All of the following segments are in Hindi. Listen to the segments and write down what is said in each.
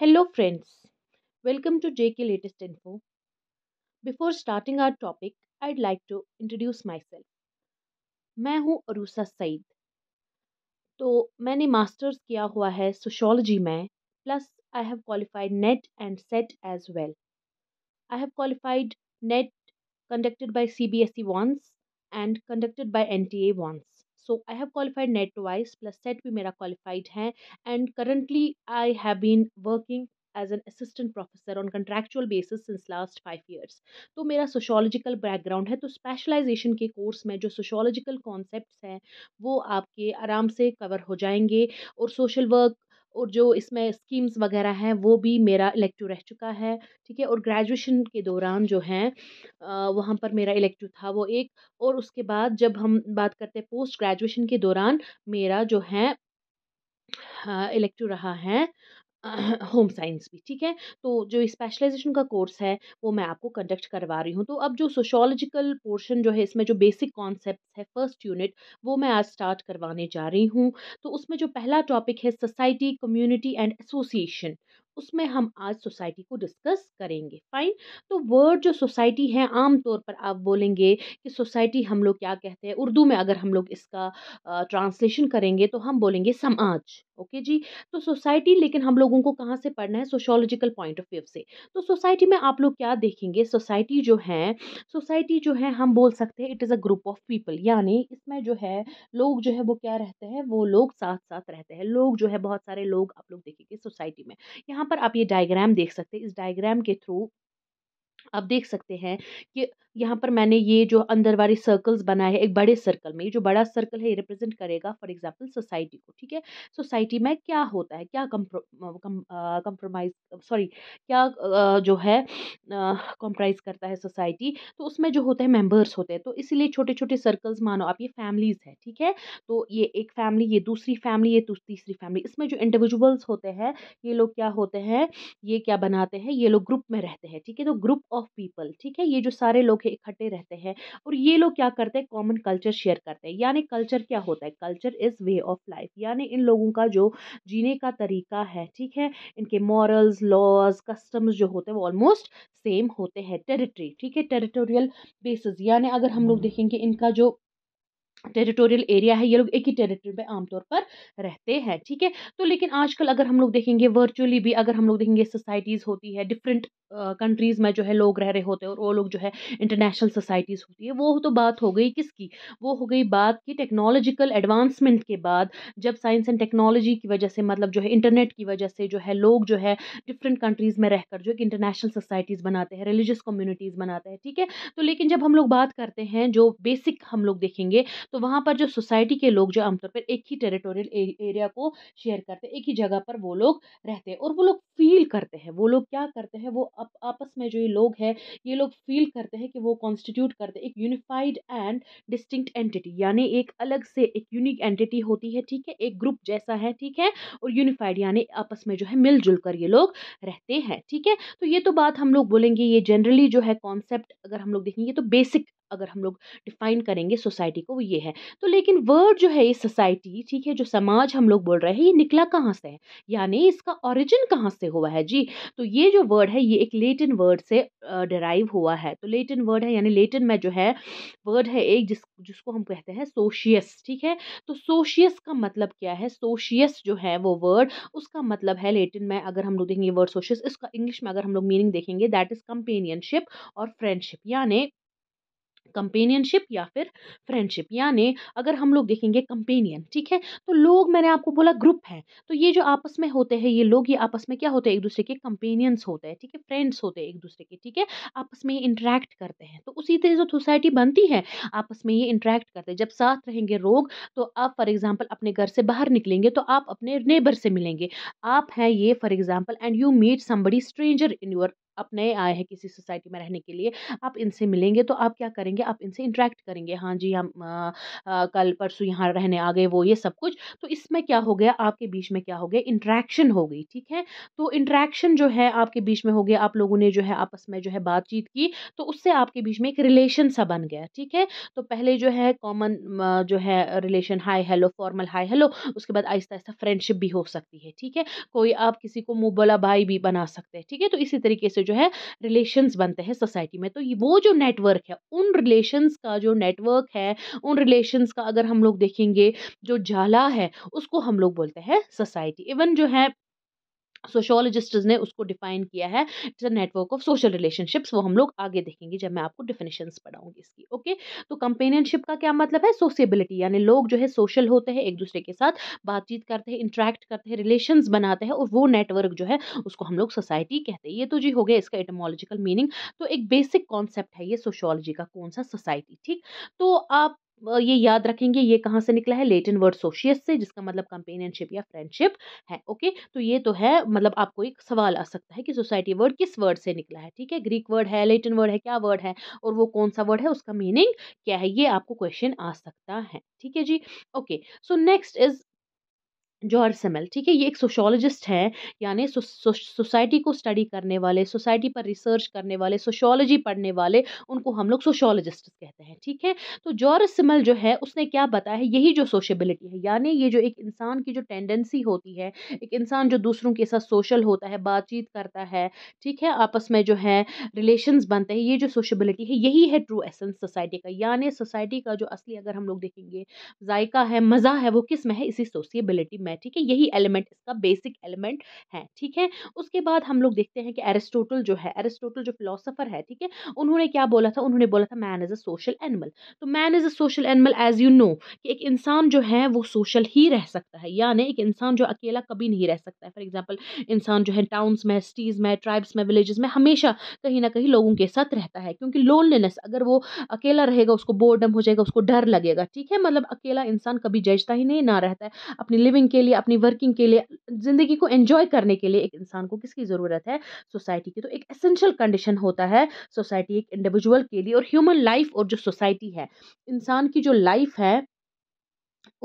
Hello friends Hello friends, welcome to JK Latest Info. Before starting our topic, like to introduce myself मैं हूँ अरूसा सईद तो मैंने मास्टर्स किया हुआ है सोशोलॉजी में plus I have qualified NET and SET as well I have qualified NET conducted by C B S E once and conducted by N T A once so I have qualified NET twice plus SET भी मेरा क्वालिफाइड है and currently I have been working as an assistant professor on contractual basis since last five years तो मेरा सोशोलॉजिकल बैकग्राउंड है तो स्पेशलाइजेशन के कोर्स में जो सोशोलॉजिकल कॉन्सेप्ट हैं वो आपके आराम से कवर हो जाएंगे और सोशल वर्क और जो इसमें स्कीम्स वगैरह हैं वो भी मेरा इलेक्टिव रह चुका है ठीक है और ग्रेजुएशन के दौरान जो है वहाँ पर मेरा इलेक्टिव था वो एक और उसके बाद जब हम बात करते हैं पोस्ट ग्रेजुएशन के दौरान मेरा जो है इलेक्टिव हाँ, रहा है होम साइंस भी ठीक है तो जो स्पेशलाइजेशन का कोर्स है वो मैं आपको कंडक्ट करवा रही हूँ तो अब जो सोशोलॉजिकल पोर्शन जो है इसमें जो बेसिक कॉन्सेप्ट है फर्स्ट यूनिट वो मैं आज स्टार्ट करवाने जा रही हूँ तो उसमें जो पहला टॉपिक है सोसाइटी कम्युनिटी एंड एसोसिएशन उसमें हम आज सोसाइटी को डिस्कस करेंगे फाइन तो वर्ड जो सोसाइटी है आम तौर पर आप बोलेंगे कि सोसाइटी हम लोग क्या कहते हैं उर्दू में अगर हम लोग इसका ट्रांसलेशन करेंगे तो हम बोलेंगे समाज ओके जी तो सोसाइटी लेकिन हम लोगों को कहाँ से पढ़ना है सोशोलॉजिकल पॉइंट ऑफ व्यू से तो सोसाइटी में आप लोग क्या देखेंगे सोसाइटी जो है सोसाइटी जो है हम बोल सकते हैं it is a group of people यानी इसमें जो है लोग जो है वो क्या रहते हैं वो लोग साथ साथ रहते हैं लोग जो है बहुत सारे लोग आप लोग देखेंगे सोसाइटी में यहाँ पर आप ये डायग्राम देख सकते हैं इस डायग्राम के थ्रू आप देख सकते हैं कि यहाँ पर मैंने ये जो अंदर वाले सर्कल्स बनाए हैं एक बड़े सर्कल में ये जो बड़ा सर्कल है ये रिप्रेजेंट करेगा फॉर एग्जांपल सोसाइटी को ठीक है सोसाइटी में क्या होता है क्या कंप्रोमाइज सॉरी क्या जो है कॉम्प्राइज करता है सोसाइटी तो उसमें जो होता है मेंबर्स होते हैं तो इसीलिए छोटे छोटे सर्कल्स मानो आप ये फैमिलीज़ है ठीक है तो ये एक फैमिली ये दूसरी फैमिली ये तीसरी फैमिली इसमें जो इंडिविजुअल्स होते हैं ये लोग क्या होते हैं ये क्या बनाते हैं ये लोग ग्रुप में रहते हैं ठीक है तो ग्रुप ऑफ पीपल ठीक है ये जो सारे लोग इकट्ठे रहते हैं और ये लोग क्या करते हैं कॉमन कल्चर शेयर करते हैं यानी कल्चर क्या होता है culture is way of life यानी इन लोगों का जो जीने का तरीका है ठीक है इनके मॉरल्स लॉज कस्टम्स जो होते हैं वो ऑलमोस्ट सेम होते हैं टेरिटरी ठीक है टेरिटोरियल बेसिस यानी अगर हम लोग हम्म। देखेंगे इनका जो टेरिटोरियल एरिया है ये लोग एक ही टेरिटरी में आमतौर पर रहते हैं ठीक है तो लेकिन आजकल अगर हम लोग देखेंगे वर्चुअली भी अगर हम लोग देखेंगे सोसाइटीज़ होती है डिफरेंट कंट्रीज़ में जो है लोग रह रहे होते हैं और वो लोग जो है इंटरनेशनल सोसाइटीज़ होती है वो तो बात हो गई किसकी वो हो गई बात कि टेक्नोलॉजिकल एडवांसमेंट के बाद जब साइंस एंड टेक्नोलॉजी की वजह से मतलब जो है इंटरनेट की वजह से जो है लोग जो है डिफरेंट कंट्रीज़ में रहकर जो इंटरनेशनल सोसाइटीज़ बनाते हैं रिलीजियस कम्युनिटीज़ बनाते हैं ठीक है तो लेकिन जब हम लोग बात करते हैं जो बेसिक हम लोग देखेंगे तो वहाँ पर जो सोसाइटी के लोग जो आमतौर पर एक ही टेरिटोरियल एरिया को शेयर करते हैं एक ही जगह पर वो लोग रहते हैं और वो लोग फील करते हैं वो लोग क्या करते हैं वो अप, आपस में जो ये लोग हैं ये लोग फील करते हैं कि वो कॉन्स्टिट्यूट करते एक यूनिफाइड एंड डिस्टिंक्ट एंटिटी यानी एक अलग से एक यूनिक एंटिटी होती है ठीक है एक ग्रुप जैसा है ठीक है और यूनिफाइड यानी आपस में जो है मिलजुल कर ये लोग रहते हैं ठीक है तो ये तो बात हम लोग बोलेंगे ये जनरली जो है कॉन्सेप्ट अगर हम लोग देखेंगे तो बेसिक अगर हम लोग डिफाइन करेंगे सोसाइटी को वो ये है तो लेकिन वर्ड जो है ये सोसाइटी ठीक है जो समाज हम लोग बोल रहे हैं ये निकला कहाँ से है यानी इसका ओरिजिन कहाँ से हुआ है जी तो ये जो वर्ड है ये एक लेटिन वर्ड से डराइव हुआ है तो लेटिन वर्ड है यानी लेटिन में जो है वर्ड है एक जिस जिसको हम कहते हैं सोशियस ठीक है तो सोशियस का मतलब क्या है सोशियस जो है वो वर्ड उसका मतलब है लेटिन में अगर हम लोग देखेंगे वर्ड सोशियस इसका इंग्लिश में अगर हम लोग मीनिंग देखेंगे दैट इज़ कंपेनियनशिप और फ्रेंडशिप यानी कंपेनियनशिप या फिर फ्रेंडशिप यानी अगर हम लोग देखेंगे कंपेनियन ठीक है तो लोग मैंने आपको बोला ग्रुप है तो ये जो आपस में होते हैं ये लोग ये आपस में क्या होते हैं एक दूसरे के कंपेनियंस होते हैं ठीक है फ्रेंड्स होते हैं एक दूसरे के ठीक है आपस में ये इंटरेक्ट करते हैं तो उसी तरह जो सोसाइटी बनती है आपस में ये इंटरेक्ट करते हैं जब साथ रहेंगे लोग तो आप फॉर एग्जाम्पल अपने घर से बाहर निकलेंगे तो आप अपने नेबर से मिलेंगे आप हैं ये for example and you meet somebody stranger in your आप नए आए हैं किसी सोसाइटी में रहने के लिए आप इनसे मिलेंगे तो आप क्या करेंगे आप इनसे इंटरेक्ट करेंगे हाँ जी हम कल परसों यहाँ रहने आ गए वो ये सब कुछ तो इसमें क्या हो गया आपके बीच में क्या हो गया इंट्रैक्शन हो गई ठीक है तो इंट्रैक्शन जो है आपके बीच में हो गया आप लोगों ने जो है आपस में जो है बातचीत की तो उससे आपके बीच में एक रिलेशन सा बन गया ठीक है तो पहले जो है कॉमन जो है relation hi hello formal hi hello उसके बाद आहिस्ता आहिस्ता फ्रेंडशिप भी हो सकती है ठीक है कोई आप किसी को मुबला भाई भी बना सकते हैं ठीक है तो इसी तरीके से जो है रिलेशंस बनते हैं सोसाइटी में तो वो जो नेटवर्क है उन रिलेशंस का जो नेटवर्क है उन रिलेशंस का अगर हम लोग देखेंगे जो जाला है उसको हम लोग बोलते हैं सोसाइटी इवन जो है सोशोलॉजिस्ट्स ने उसको डिफाइन किया है it's a network of social relationships वो हम लोग आगे देखेंगे जब मैं आपको डिफिनेशन पढ़ाऊंगी इसकी ओके तो कंपेनियनशिप का क्या मतलब है सोशियबिलिटी यानी लोग जो है सोशल होते हैं एक दूसरे के साथ बातचीत करते हैं इंट्रैक्ट करते हैं रिलेशन बनाते हैं और वो नेटवर्क जो है उसको हम लोग सोसाइटी कहते हैं ये तो जी हो गया इसका एटमोलॉजिकल मीनिंग तो एक बेसिक कॉन्सेप्ट है ये सोशोलॉजी का कौन सा सोसाइटी ठीक तो आप ये याद रखेंगे ये कहाँ से निकला है लेटिन वर्ड सोशियस से जिसका मतलब कंपेनियनशिप या फ्रेंडशिप है ओके तो ये तो है मतलब आपको एक सवाल आ सकता है कि सोसाइटी वर्ड किस वर्ड से निकला है ठीक है ग्रीक वर्ड है लेटिन वर्ड है क्या वर्ड है और वो कौन सा वर्ड है उसका मीनिंग क्या है ये आपको क्वेश्चन आ सकता है ठीक है जी okay so next is George Simmel ठीक है ये एक सोशोलॉजिस्ट हैं यानी सोसाइटी को स्टडी करने वाले सोसाइटी पर रिसर्च करने वाले सोशोलॉजी पढ़ने वाले उनको हम लोग सोशोलॉजिस्ट कहते हैं ठीक है तो जॉर्ज सिमल जो है उसने क्या बताया है यही जो सोशेबिलिटी है यानी ये जो एक इंसान की जो टेंडेंसी होती है एक इंसान जो दूसरों के साथ सोशल होता है बातचीत करता है ठीक है आपस में जो है रिलेशंस बनते हैं ये जो सोशबिलिटी है यही है ट्रू एसेंस सोसाइटी का यानी सोसाइटी का जो असली अगर हम लोग देखेंगे जायका है मज़ा है वो किस में है इसी सोशियबिलिटी में में ठीक है यही एलिमेंट इसका बेसिक एलिमेंट है ठीक है उसके बाद हम लोग देखते हैं कि एरिस्टोटल जो है एरिस्टोटल जो फिलोसोफर है ठीक है उन्होंने क्या बोला था उन्होंने बोला था man is a social animal तो man is a social animal as you know कि एक इंसान जो है वो सोशल ही रह सकता है यानी एक इंसान जो अकेला कभी नहीं रह सकता है फॉर एग्जाम्पल इंसान जो है टाउन्स में सिटीज़ में ट्राइब्स में विलेजेस में हमेशा कहीं ना कहीं लोगों के साथ रहता है क्योंकि लोनलीनेस अगर वो अकेला रहेगा उसको बोर्डम हो जाएगा उसको डर लगेगा ठीक है मतलब अकेला इंसान कभी जजता ही नहीं ना रहता है अपनी लिविंग के के लिए अपनी वर्किंग के लिए ज़िंदगी को एंजॉय करने के लिए एक इंसान को किसकी ज़रूरत है सोसाइटी की तो एक एसेंशियल कंडीशन होता है सोसाइटी एक इंडिविजुअल के लिए और ह्यूमन लाइफ और जो सोसाइटी है इंसान की जो लाइफ है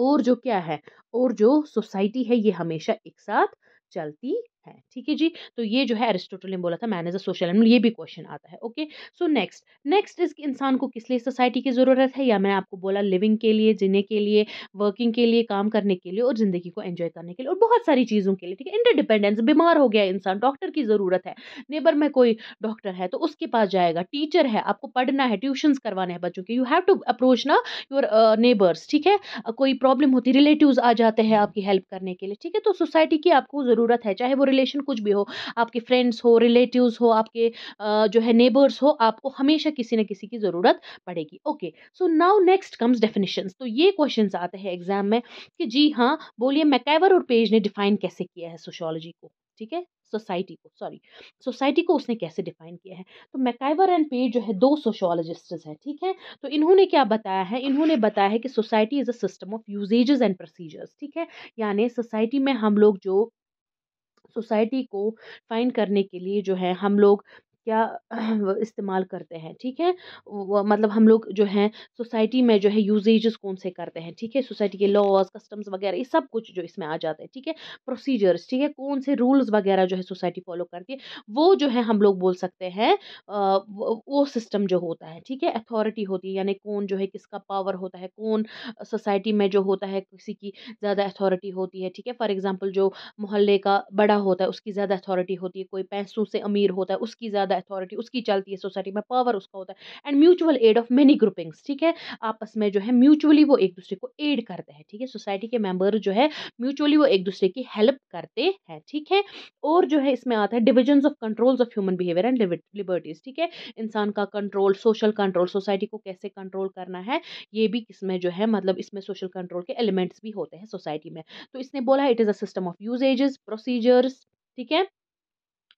और जो क्या है और जो सोसाइटी है ये हमेशा एक साथ चलती है ठीक है जी तो ये जो है एरिस्टोटल ने बोला था man as a social animal ये भी क्वेश्चन आता है ओके सो नेक्स्ट नेक्स्ट इस इंसान को किस लिए सोसाइटी की ज़रूरत है या मैंने आपको बोला लिविंग के लिए जीने के लिए वर्किंग के लिए काम करने के लिए और ज़िंदगी को एंजॉय करने के लिए और बहुत सारी चीज़ों के लिए ठीक है इंटरडिपेंडेंस बीमार हो गया इंसान डॉक्टर की ज़रूरत है नेबर में कोई डॉक्टर है तो उसके पास जाएगा टीचर है आपको पढ़ना है ट्यूशन करवाने हैं बच्चों के यू हैव टू अप्रोच ना योर नेबर्स ठीक है कोई प्रॉब्लम होती रिलेटिव आ जाते हैं आपकी हेल्प करने के लिए ठीक है तो सोसाइटी की आपको ज़रूरत है चाहे वो रिलेशन कुछ भी हो आपके फ्रेंड्स हो रिलेटिव्स हो आपके जो है नेबर्स हो आपको हमेशा किसी न किसी की ज़रूरत पड़ेगी okay so now next comes definition तो ये क्वेश्चन आते हैं एग्जाम में कि जी हाँ बोलिए मैकेवर और पेज ने डिफाइन कैसे किया है सोशोलॉजी को ठीक है सोसाइटी को सॉरी सोसाइटी को उसने कैसे डिफाइन किया है तो मैकाइवर एंड पेज जो है दो सोशोलॉजिस्ट हैं ठीक है तो इन्होंने क्या बताया है इन्होंने बताया है कि society is a system of usages and procedures ठीक है यानी सोसाइटी में हम लोग जो सोसाइटी को फाइन करने के लिए जो है हम लोग क्या इस्तेमाल करते हैं ठीक है मतलब हम लोग जो हैं सोसाइटी में जो है यूजेजेस कौन से करते हैं ठीक है सोसाइटी के लॉज कस्टम्स वगैरह ये सब कुछ जो इसमें आ जाते हैं ठीक है प्रोसीजर्स ठीक है कौन से रूल्स वगैरह जो है सोसाइटी फॉलो करती है वो जो है हम लोग बोल सकते हैं वो सिस्टम जो होता है ठीक है अथॉरिटी होती है यानी कौन जो है किसका पावर होता है कौन सोसाइटी में जो होता है किसी की ज़्यादा अथॉरिटी होती है ठीक है फॉर एग्जाम्पल जो मोहल्ले का बड़ा होता है उसकी ज़्यादा अथॉरिटी होती है कोई पैसों से अमीर होता है उसकी ज़्यादा ज़्यादा अथॉरिटी उसकी चलती है सोसाइटी में पावर उसका होता है and mutual aid of many groupings ठीक है आपस में जो है म्यूचुअली वो एक दूसरे को एड करते हैं ठीक है सोसाइटी के मेम्बर जो है म्यूचुअली वो एक दूसरे की हेल्प करते हैं ठीक है और जो है इसमें आता है divisions of controls of human behaviour and liberties ठीक है इंसान का कंट्रोल सोशल कंट्रोल सोसाइटी को कैसे कंट्रोल करना है ये भी इसमें जो है मतलब इसमें सोशल कंट्रोल के एलिमेंट्स भी होते हैं सोसाइटी में तो इसने बोला it is a system of usages procedures ठीक है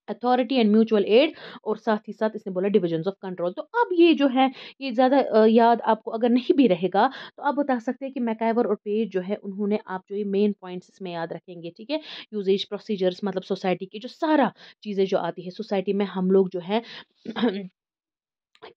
अथॉरिटी एंड म्यूचुअल एड और साथ ही साथ इसने बोला डिविजन ऑफ कंट्रोल तो अब ये जो है ये ज़्यादा याद आपको अगर नहीं भी रहेगा तो आप बता सकते हैं कि मैकाइवर और पेज जो है उन्होंने आप जो ये मेन पॉइंट्स इसमें याद रखेंगे ठीक है यूजेज प्रोसीजर्स मतलब सोसाइटी की जो सारा चीज़ें जो आती है सोसाइटी में हम लोग जो है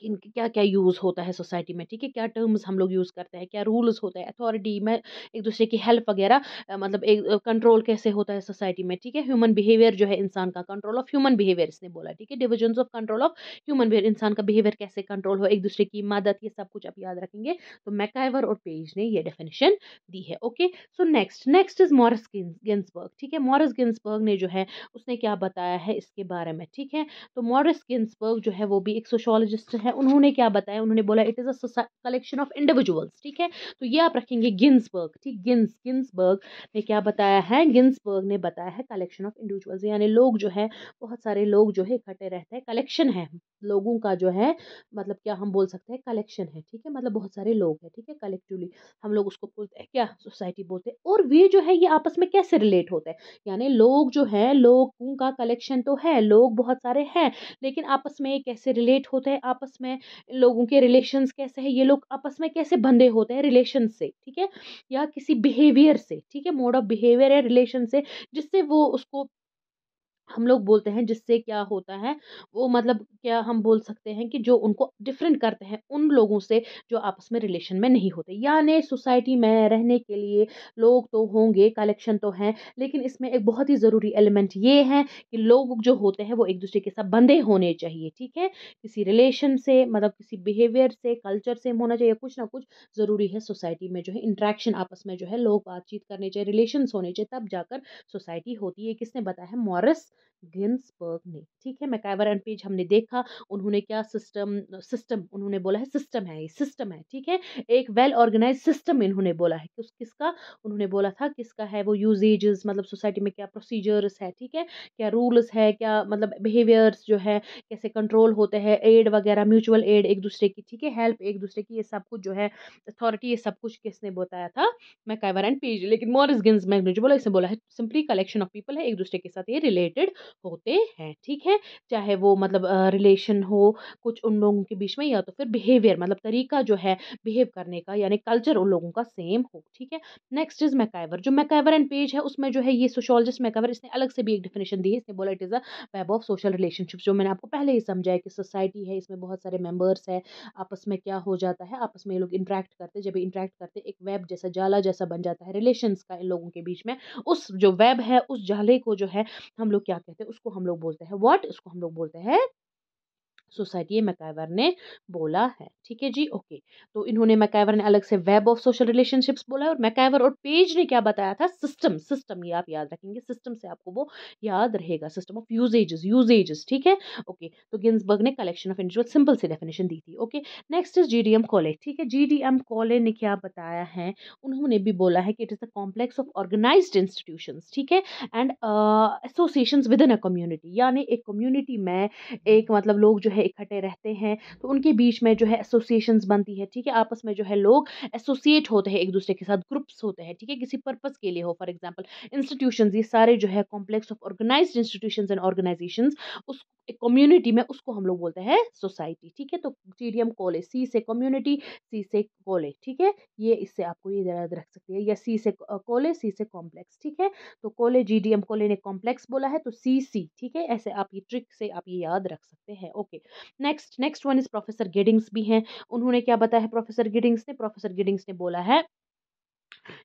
इनके क्या क्या यूज़ होता है सोसाइटी में ठीक है क्या टर्म्स हम लोग यूज़ करते हैं क्या रूल्स होते हैं अथॉरिटी में एक दूसरे की हेल्प वगैरह मतलब एक कंट्रोल कैसे होता है सोसाइटी में ठीक है ह्यूमन बिहेवियर जो है इंसान का कंट्रोल ऑफ ह्यूमन बिहेवियर इसने बोला ठीक है division of control of human behaviour इंसान का बिहेवियर कैसे कंट्रोल हो एक दूसरे की मदद ये सब कुछ आप याद रखेंगे तो मैकाइवर और पेज ने यह डेफिनेशन दी है okay so next next is Morris Ginsberg ठीक है मॉरस गेंसबर्ग ने जो है उसने क्या बताया है इसके बारे में ठीक है तो मॉरस गेंसबर्ग जो है वो भी एक सोशोलॉजिस्ट है उन्होंने क्या बताया उन्होंने बोला it is a collection of individuals ठीक है तो ये आप रखेंगे गिन्सबर्ग ठीक गिन्स गिन्सबर्ग ने क्या बताया है गिन्सबर्ग ने बताया है कलेक्शन ऑफ इंडिविजुअल्स यानी लोग जो है बहुत सारे लोग जो है इकट्ठे रहते हैं कलेक्शन है लोगों का जो है मतलब क्या हम बोल सकते हैं कलेक्शन है ठीक है मतलब बहुत सारे लोग हैं ठीक है कलेक्टिवली हम लोग उसको बोलते हैं क्या सोसाइटी बोलते हैं और वे जो है ये आपस में कैसे रिलेट होते हैं यानी लोग जो है लोगों का कलेक्शन तो है लोग बहुत सारे हैं लेकिन आपस में कैसे रिलेट होते हैं आप आपस में इन लोगों के रिलेशंस कैसे हैं ये लोग आपस में कैसे बंधे होते हैं रिलेशन से ठीक है या किसी बिहेवियर से ठीक है मोड ऑफ बिहेवियर या रिलेशन से जिससे वो उसको हम लोग बोलते हैं जिससे क्या होता है वो मतलब क्या हम बोल सकते हैं कि जो उनको डिफरेंट करते हैं उन लोगों से जो आपस में रिलेशन में नहीं होते यानी सोसाइटी में रहने के लिए लोग तो होंगे कलेक्शन तो हैं लेकिन इसमें एक बहुत ही ज़रूरी एलिमेंट ये है कि लोग जो होते हैं वो एक दूसरे के साथ बंधे होने चाहिए ठीक है किसी रिलेशन से मतलब किसी बिहेवियर से कल्चर से होना चाहिए कुछ ना कुछ ज़रूरी है सोसाइटी में जो है इंट्रैक्शन आपस में जो है लोग बातचीत करने चाहिए रिलेशन होने चाहिए तब जाकर सोसाइटी होती है किसने बताया है मॉरस गिन्सबर्ग ने ठीक है मैकाइवर एंड पेज हमने देखा उन्होंने क्या सिस्टम सिस्टम उन्होंने बोला है सिस्टम है ये सिस्टम है ठीक है एक वेल ऑर्गेनाइज सिस्टम इन्होंने बोला है किस किसका उन्होंने बोला था किसका है वो यूजेजेस मतलब सोसाइटी में क्या प्रोसीजर्स है ठीक है क्या रूल्स है क्या मतलब बिहेवियर्स जो है कैसे कंट्रोल होते हैं एड वगैरह म्यूचुअल एड एक दूसरे की ठीक है हेल्प एक दूसरे की ये सब कुछ जो है अथॉरिटी ये सब कुछ किसने बताया था मैकाइवर एंड पेज लेकिन मॉरिस गिन्स मैग ने जो बोला इसने बोला है सिंपली कलेक्शन ऑफ पीपल है एक दूसरे के साथ ये रिलेटेड रिलेटेड होते हैं ठीक है चाहे वो मतलब रिलेशन हो कुछ उन लोगों के बीच में या तो फिर बिहेवियर मतलब तरीका जो है बिहेव करने का यानी कल्चर उन लोगों का सेम हो ठीक है नेक्स्ट इज मैकाइवर जो मैकाइवर एंड पेज है उसमें जो है ये सोशोलॉजिस्ट मैकाइवर इसने अलग से भी एक डिफिनेशन दी है इसने बोला it is a web of social relationship जो मैंने आपको पहले ही समझाया कि सोसाइटी है इसमें बहुत सारे मेम्बर्स है आपस में क्या हो जाता है आपस में ये लोग इंट्रैक्ट करते जब इंट्रैक्ट करते एक वेब जैसा जाला जैसा बन जाता है रिलेशन का इन लोगों के बीच में उस जो वेब है उस जाले को जो है हम लोग क्या क्या कहते हैं उसको हम लोग बोलते हैं वॉट उसको हम लोग बोलते हैं सोसाइटी है मैकाइवर ने बोला है ठीक है जी ओके तो इन्होंने मैकाइवर ने अलग से वेब ऑफ सोशल रिलेशनशिप्स बोला है और मैकाइवर और पेज ने क्या बताया था सिस्टम सिस्टम ये आप याद रखेंगे सिस्टम से आपको वो याद रहेगा सिस्टम ऑफ यूजेजेस यूजेजेस ठीक है ओके तो गिन्सबर्ग ने कलेक्शन ऑफ इंडिविजुअल सिंपल से डेफिनेशन दी थी okay next is G D M college ठीक है जी डी एम कॉलेज ने क्या बताया है उन्होंने भी बोला है कि it is the complex of organize institution ठीक है and association within a community यानी एक कम्युनिटी में एक मतलब लोग जो है है इकट्ठे रहते हैं तो उनके बीच में जो है एसोसिएशन बनती है ठीक है आपस में जो है लोग एसोसिएट होते हैं एक दूसरे के साथ ग्रुप्स होते हैं ठीक है किसी पर्पज़ के लिए हो फॉर एग्जाम्पल इंस्टीट्यूशन ये सारे जो है complex of organize institution and organization उस एक कम्युनिटी में उसको हम लोग बोलते हैं सोसाइटी ठीक है तो एम कॉलेज सी से कम्युनिटी सी से कॉलेज ठीक है ये इससे आपको ये याद रख सकती है या सी से कॉलेज सी से कॉम्प्लेक्स ठीक है तो college G D M college ने कॉम्प्लेक्स बोला है तो सी सी ठीक है ऐसे आप ये ट्रिक से आप ये याद रख सकते हैं okay next next one is professor Giddings भी हैं उन्होंने क्या बताया प्रोफेसर गिडिंग्स ने प्रोफेसर गिडिंग्स ने बोला है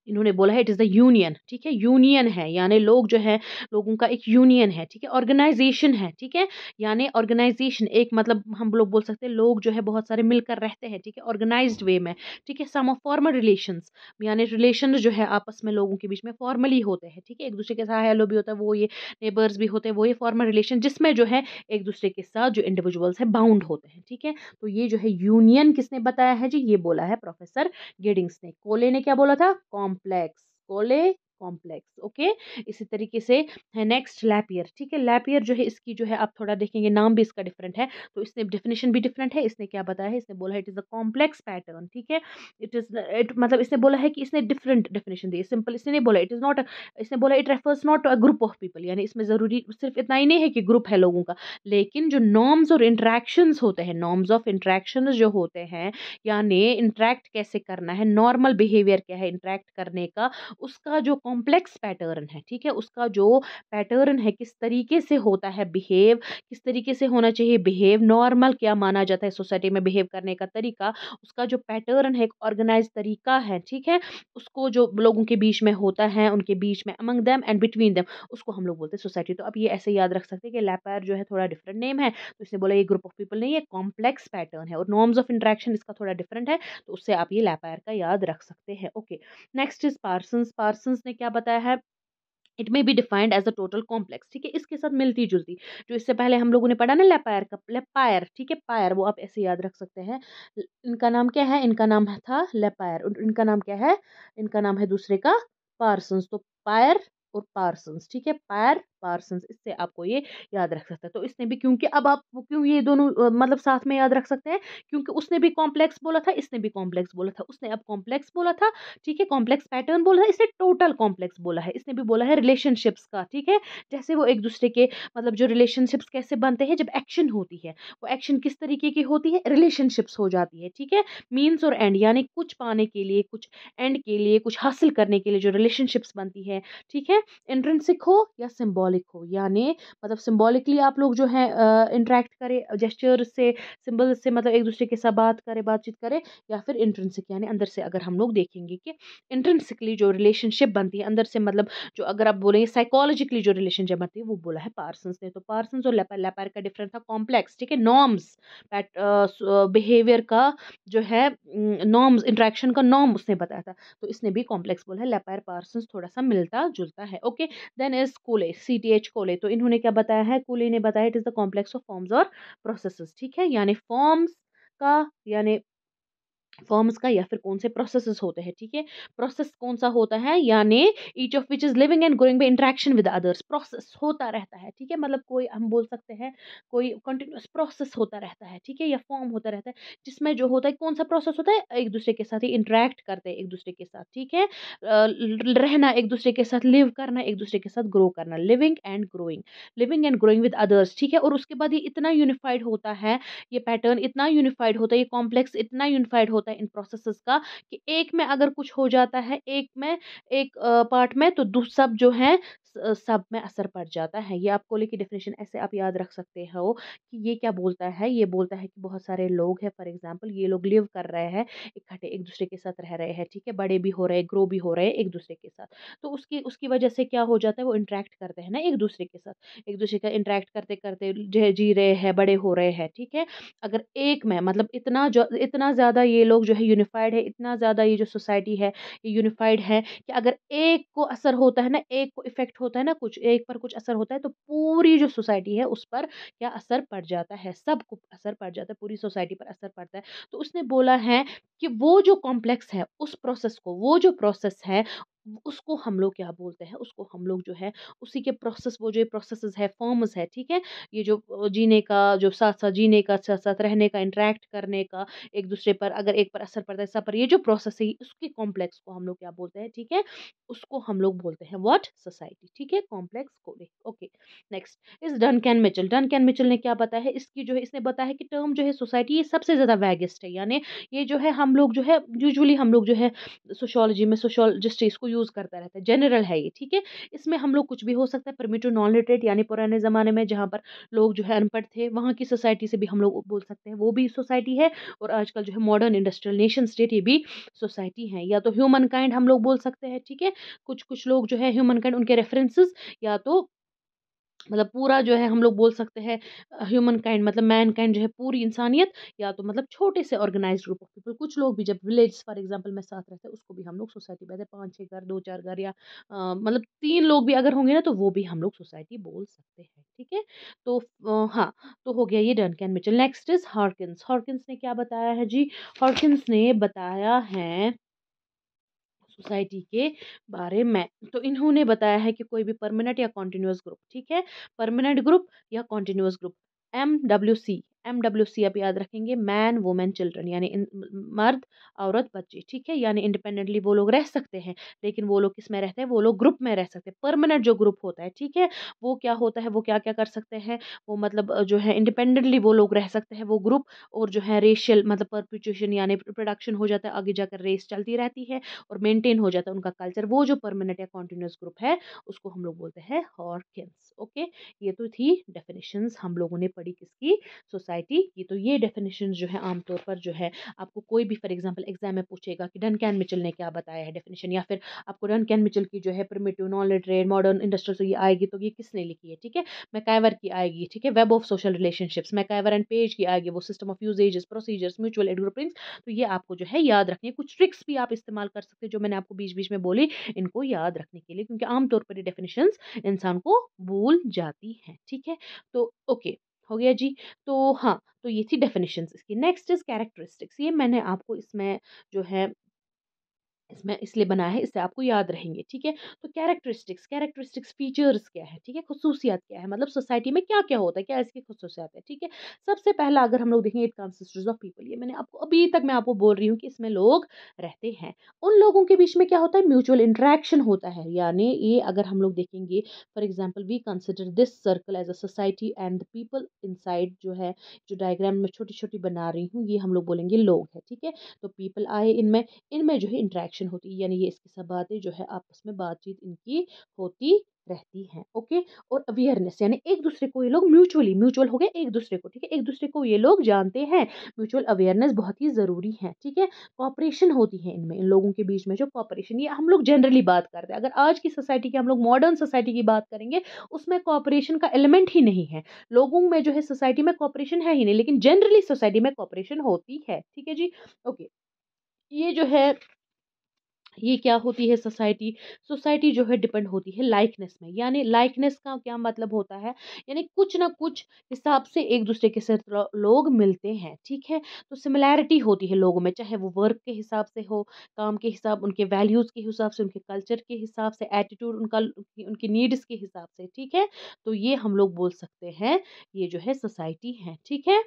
इन्होंने बोला है इट इज़ द यूनियन ठीक है यूनियन है यानी लोग जो है लोगों का एक यूनियन है ठीक है ऑर्गेनाइजेशन है ठीक है यानी ऑर्गेनाइजेशन एक मतलब हम लोग बोल सकते हैं लोग जो है बहुत सारे मिलकर रहते हैं ठीक है ऑर्गेनाइज वे में ठीक है सम ऑफ फॉर्मल रिलेशन यानी रिलेशन जो है आपस में लोगों के बीच में फॉर्मली होते हैं ठीक है एक दूसरे के साथ हेलो भी होता है वो ये नेबर्स भी होते हैं वो ये फॉर्मल रिलेशन जिसमें जो है एक दूसरे के साथ जो इंडिविजुअल्स है बाउंड होते हैं ठीक है तो ये जो है यूनियन किसने बताया है जी ये बोला है प्रोफेसर गेडिंग्स ने कोले ने क्या बोला था complex. Cole कॉम्प्लेक्स ओके इसी तरीके से है नेक्स्ट लैपियर ठीक है लैपियर जो है इसकी जो है आप थोड़ा देखेंगे नाम भी इसका डिफरेंट है तो इसने डेफिनेशन भी डिफरेंट है इसने क्या बताया है इसने बोला है it is a complex pattern ठीक है इट इज़ इट मतलब इसने बोला है कि इसने डिफरेंट डेफिनेशन दी सिंपल इसने नहीं बोला इट इज़ नॉट इसने बोला it refers not to a group of people यानी इसमें ज़रूरी सिर्फ इतना ही नहीं है कि ग्रुप है लोगों का लेकिन जो नॉर्म्स और इंट्रैक्शन होते हैं नॉर्म्स ऑफ इंट्रैक्शन जो होते हैं यानी इंट्रैक्ट कैसे करना है नॉर्मल बिहेवियर क्या है इंट्रैक्ट करने का उसका जो कॉम्प्लेक्स पैटर्न है ठीक है उसका जो पैटर्न है किस तरीके से होता है बिहेव किस तरीके से होना चाहिए बिहेव नॉर्मल क्या माना जाता है सोसाइटी में बिहेव करने का तरीका उसका जो पैटर्न है एक ऑर्गेनाइज तरीका है ठीक है उसको जो लोगों के बीच में होता है उनके बीच में among them and between them उसको हम लोग बोलते हैं सोसाइटी तो अब ये ऐसे याद रख सकते हैं कि लेपायर जो है थोड़ा डिफरेंट नेम है तो इसने बोला ये ग्रुप ऑफ पीपल नहीं है कॉम्प्लेक्स पैटर्न है और नॉर्म्स ऑफ इंट्रैक्शन इसका थोड़ा डिफरेंट है तो उससे आप ये लेपायर का याद रख सकते हैं okay next is Parsons Parsons ने में क्या बताया है it may be defined as a total complex ठीक है इसके साथ मिलती जुलती जो इससे पहले हम लोगों ने पढ़ा ना लेपायर का लेपायर ठीक है पायर वो आप ऐसे याद रख सकते हैं इनका नाम क्या है इनका नाम था लेपायर इनका नाम क्या है इनका नाम है दूसरे का पार्सन्स तो पायर और पार्सन्स ठीक है पायर पार्सन इससे आपको ये याद रख सकता है तो इसने भी क्योंकि अब आप क्यों ये दोनों मतलब साथ में याद रख सकते हैं क्योंकि उसने भी कॉम्प्लेक्स बोला था इसने भी कॉम्प्लेक्स बोला था उसने अब कॉम्प्लेक्स बोला था ठीक है कॉम्प्लेक्स पैटर्न बोला था इसने टोटल कॉम्प्लेक्स बोला है इसने भी बोला है रिलेशनशिप्स का ठीक है जैसे वो एक दूसरे के मतलब जो रिलेशनशिप्स कैसे बनते हैं जब एक्शन होती है वो एक्शन किस तरीके की होती है रिलेशनशिप्स हो जाती है ठीक है मीन्स और एंड यानी कुछ पाने के लिए कुछ एंड के लिए कुछ हासिल करने के लिए जो रिलेशनशिप्स बनती है ठीक है इंट्रेंसिक हो या सिम्बॉलिक सिम्बॉलिक हो यानी मतलब सिम्बॉलिकली आप लोग जो है इंटरेक्ट करें जेस्चर से सिम्बल से मतलब एक दूसरे के साथ बात करें बातचीत करें या फिर इंट्रेंसिक यानी अंदर से अगर हम लोग देखेंगे कि इंट्रेंसिकली जो रिलेशनशिप बनती है अंदर से मतलब जो अगर आप बोलेंगे साइकोलॉजिकली जो रिलेशनशिप बनती है वो बोला है पार्सन्स ने तो पार्सन्स और लेपर लेपर का डिफरेंस था कॉम्प्लेक्स ठीक है नॉर्म्स बिहेवियर का जो है नॉर्म्स इंट्रैक्शन का नॉर्म उसने बताया था तो इसने भी कॉम्प्लेक्स बोला है लेपर पार्सन्स थोड़ा सा मिलता जुलता है ओके देन इज कोले सी सी टी एच कोले तो इन्होंने क्या बताया है कोले ने बताया it is the complex of forms और प्रोसेसेस ठीक है यानी फॉर्म्स का यानी फॉर्म्स का या फिर कौन से प्रोसेस होते हैं ठीक है प्रोसेस कौन सा होता है यानी each of which is living and going by interaction with others process होता रहता है ठीक है मतलब कोई हम बोल सकते हैं कोई कंटिन्यूस प्रोसेस होता रहता है ठीक है या फॉर्म होता रहता है जिसमें जो होता है कौन सा प्रोसेस होता है एक दूसरे के साथ ही इंट्रैक्ट करते हैं एक दूसरे के साथ ठीक है रहना एक दूसरे के साथ लिव करना एक दूसरे के साथ ग्रो करना living and growing living and growing with others ठीक है और उसके बाद ये इतना यूनिफाइड होता है ये पैटर्न इतना यूनिफाइड होता है ये कॉम्प्लेक्स इतना यूनिफाइड होता होता है इन प्रोसेस का कि एक में अगर कुछ हो जाता है एक में एक पार्ट में तो सब जो है सब में असर पड़ जाता है ये आप कोले की डेफिनेशन ऐसे आप याद रख सकते हो कि ये क्या बोलता है ये बोलता है कि बहुत सारे लोग हैं फॉर एग्जाम्पल ये लोग लिव कर रहे हैं इकट्ठे एक दूसरे के साथ रह रहे हैं ठीक है बड़े भी हो रहे हैं ग्रो भी हो रहे हैं एक दूसरे के साथ तो उसकी उसकी वजह से क्या हो जाता है वो इंट्रैक्ट करते हैं ना एक दूसरे के साथ एक दूसरे का इंट्रैक्ट करते करते जी रहे हैं बड़े हो रहे हैं ठीक है अगर एक में मतलब इतना जो इतना ज़्यादा ये लोग जो है यूनिफाइड है इतना ज़्यादा ये जो सोसाइटी है ये यूनिफाइड है कि अगर एक को असर होता है ना एक को इफेक्ट होता है ना कुछ एक पर कुछ असर होता है तो पूरी जो सोसाइटी है उस पर क्या असर पड़ जाता है सबको असर पड़ जाता है पूरी सोसाइटी पर असर पड़ता है तो उसने बोला है कि वो जो कॉम्प्लेक्स है उस प्रोसेस को वो जो प्रोसेस है उसको हम लोग क्या बोलते हैं उसको हम लोग जो है उसी के प्रोसेस वो जो प्रोसेस है फॉर्म्स है ठीक है ये जो जीने का जो साथ साथ जीने का साथ साथ रहने का इंटरेक्ट करने का एक दूसरे पर अगर एक पर असर पड़ता है सब पर ये जो प्रोसेस है उसके कॉम्प्लेक्स को हम लोग क्या बोलते हैं ठीक है उसको हम लोग बोलते हैं वॉट सोसाइटी ठीक है कॉम्प्लेक्स को okay next is Duncan Mitchell Duncan Mitchell ने क्या बताया है इसकी जो है इसने बताया है कि टर्म जो है सोसाइटी ये सबसे ज़्यादा वैगेस्ट है यानी ये जो है हम लोग जो है यूजली हम लोग जो है सोशोलॉजी में सोशोलॉजिस्ट इसको यूज़ करता रहता है जनरल है ये ठीक है इसमें हम लोग कुछ भी हो सकता है परमिटिव नॉन लिटरेट यानी पुराने ज़माने में जहाँ पर लोग जो है अनपढ़ थे वहाँ की सोसाइटी से भी हम लोग बोल सकते हैं वो भी सोसाइटी है और आजकल जो है मॉडर्न इंडस्ट्रियल नेशन स्टेट ये भी सोसाइटी है या तो ह्यूमन काइंड हम लोग बोल सकते हैं ठीक है कुछ कुछ लोग जो है ह्यूमन काइंड उनके रेफरेंसेज या तो मतलब पूरा जो है हम लोग बोल सकते हैं ह्यूमन काइंड मतलब मैन काइंड जो है पूरी इंसानियत या तो मतलब छोटे से ऑर्गेनाइज ग्रुप ऑफ पीपल कुछ लोग भी जब विलेज फॉर एग्जांपल में साथ रहते हैं उसको भी हम लोग सोसाइटी बताते हैं पाँच छः घर दो चार घर या आ, मतलब तीन लोग भी अगर होंगे ना तो वो भी हम लोग सोसाइटी बोल सकते हैं ठीक है तो हाँ तो हो गया ये Duncan Mitchell next is Horkis Horkis ने क्या बताया है जी हॉर्किस ने बताया है सोसाइटी के बारे में तो इन्होंने बताया है कि कोई भी परमानेंट या कॉन्टीन्यूस ग्रुप ठीक है परमानेंट ग्रुप या continuous group M W C M W C आप याद रखेंगे मैन वुमेन चिल्ड्रन यानी मर्द औरत बच्चे ठीक है यानी इंडिपेंडेंटली वो लोग रह सकते हैं लेकिन वो लोग किस में रहते हैं वो लोग ग्रुप में रह सकते हैं परमानेंट जो ग्रुप होता है ठीक है वो क्या होता है वो क्या क्या कर सकते हैं वो मतलब जो है इंडिपेंडेंटली वो लोग रह सकते हैं वो ग्रुप और जो है रेशियल मतलब परपिचुएशन यानी प्रोडक्शन हो जाता है आगे जाकर रेस चलती रहती है और मेनटेन हो जाता है उनका कल्चर वो जो परमानेंट या कॉन्टीन्यूस ग्रुप है उसको हम लोग बोलते हैं हॉर्किन्स ओके ये तो थी डेफिनेशन हम लोगों ने पढ़ी किसकी सोसाइटी सोसाइटी ये तो ये डेफिनेशन जो है आमतौर पर जो है आपको कोई भी फॉर एग्जाम्पल एग्जाम में पूछेगा कि डन कैन मिचल ने क्या बताया है डेफिनेशन या फिर आपको डन कैन मिचल की जो है primitive non literate modern industrial ये आएगी तो ये किसने लिखी है ठीक है मैकाइवर की आएगी ठीक है web of social relationships MacIver and Page की आएगी वो system of usages procedures mutual aid तो ये आपको जो है याद रखने कुछ ट्रिक्स भी आप इस्तेमाल कर सकते हैं जो मैंने आपको बीच बीच में बोली इनको याद रखने के लिए क्योंकि आमतौर पर ये डेफिनेशन इंसान को भूल जाती हैं ठीक है तो ओके हो गया जी तो हाँ तो ये थी डेफिनेशंस इसकी नेक्स्ट इज़ कैरेक्टरिस्टिक्स ये मैंने आपको इसमें जो है इसमें इसलिए बनाया है इससे आपको याद रहेंगे ठीक है तो कैरेक्टरिस्टिक्स कैरेक्टरिस्टिक्स फीचर्स क्या है ठीक है खसूसियात क्या है मतलब सोसाइटी में क्या क्या होता है क्या इसकी खसूसियात है ठीक है सबसे पहला अगर हम लोग देखें इट कंसिस्टर्स ऑफ पीपल ये मैंने आपको अभी तक मैं आपको बोल रही हूँ कि इसमें लोग रहते हैं उन लोगों के बीच में क्या होता है म्यूचुअल इंट्रैक्शन होता है यानी ये अगर हम लोग देखेंगे for example we consider this circle as a society and the people side जो है जो डायग्राम में छोटी छोटी बना रही हूँ ये हम लोग बोलेंगे लोग है ठीक है तो पीपल आए इनमें इनमें जो है इंट्रैक्शन कम्युनिकेशन होती है यानी ये इसकी सब बातें जो है आपस में बातचीत इनकी होती रहती हैं ओके और अवेयरनेस यानी एक दूसरे को ये लोग म्यूचुअली म्यूचुअल हो गए एक दूसरे को ठीक है एक दूसरे को ये लोग जानते हैं म्यूचुअल अवेयरनेस बहुत ही ज़रूरी है ठीक है कॉपरेशन होती है इनमें इन लोगों के बीच में जो कॉपरेशन ये हम लोग जनरली बात करते हैं अगर आज की सोसाइटी की हम लोग मॉडर्न सोसाइटी की बात करेंगे उसमें कॉपरेशन का एलिमेंट ही नहीं है लोगों में जो है सोसाइटी में कॉपरेशन है ही नहीं लेकिन जनरली सोसाइटी में कॉपरेशन होती है ठीक है जी ओके ये जो है ये क्या होती है सोसाइटी सोसाइटी जो है डिपेंड होती है लाइकनेस में यानी लाइकनेस का क्या मतलब होता है यानी कुछ ना कुछ हिसाब से एक दूसरे के साथ लोग मिलते हैं ठीक है तो सिमिलैरिटी होती है लोगों में चाहे वो वर्क के हिसाब से हो काम के हिसाब उनके वैल्यूज़ के हिसाब से उनके कल्चर के हिसाब से एटीट्यूड उनका उनकी नीड्स के हिसाब से ठीक है तो ये हम लोग बोल सकते हैं ये जो है सोसाइटी है ठीक है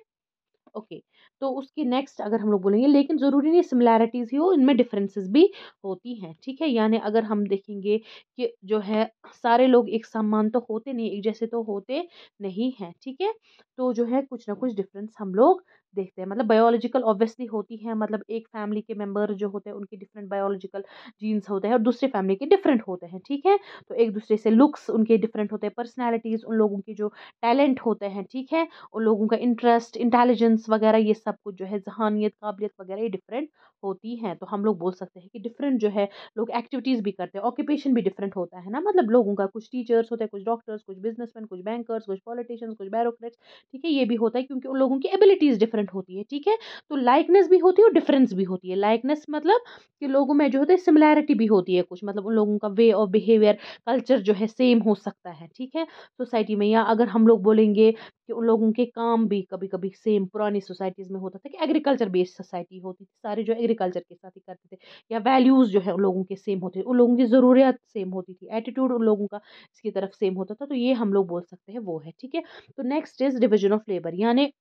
ओके तो उसके नेक्स्ट अगर हम लोग बोलेंगे लेकिन ज़रूरी नहीं सिमिलैरिटीज़ ही हो इनमें डिफरेंसेस भी होती हैं ठीक है यानी अगर हम देखेंगे कि जो है सारे लोग एक समान तो होते नहीं एक जैसे तो होते नहीं हैं ठीक है तो जो है कुछ ना कुछ डिफरेंस हम लोग देखते हैं मतलब बायोलॉजिकल ऑब्वियसली होती है मतलब एक फैमिली के मेम्बर जो होते हैं उनके डिफरेंट बायोलॉजिकल जीन्स होते हैं और दूसरी फैमिली के डिफरेंट होते हैं ठीक है तो एक दूसरे से लुक्स उनके डिफरेंट होते हैं पर्सनैलिटीज़ उन लोगों के जो टैलेंट होते हैं ठीक है उन लोगों का इंटरेस्ट इंटेलिजेंस वगैरह ये सब कुछ जो है जहानियत काबिलियत वगैरह ये डिफरेंट होती हैं तो हम लोग बोल सकते हैं कि डिफरेंट जो है लोग एक्टिविटीज़ भी करते हैं ऑक्यूपेशन भी डिफरेंट होता है ना मतलब लोगों का कुछ टीचर्स होते हैं कुछ डॉक्टर्स कुछ बिजनेसमैन कुछ बैंकर्स कुछ पॉलिटिशियंस कुछ बैरोक्रेट्स ठीक है ये भी होता है क्योंकि उन लोगों की एबिलिटीज़ डिफरेंट होती है ठीक है तो लाइकनेस भी होती है और डिफरेंस भी होती है लाइकनेस मतलब कि लोगों में जो होता है सिमिलैरिटी भी होती है कुछ मतलब उन लोगों का वे ऑफ बिहेवियर कल्चर जो है सेम हो सकता है ठीक है सोसाइटी में या अगर हम लोग बोलेंगे कि उन लोगों के काम भी कभी कभी सेम पुरानी सोसाइटीज़ में होता था कि एग्रीकल्चर बेस्ड सोसाइटी होती थी सारे जो एग्रीकल्चर के साथ ही करते थे या वैल्यूज़ जो है उन लोगों के सेम होते थे उन लोगों की ज़रूरियात सेम होती थी एटीट्यूड उन लोगों का इसकी तरफ सेम होता था तो ये हम लोग बोल सकते हैं वो है ठीक है तो next is division of labour यानी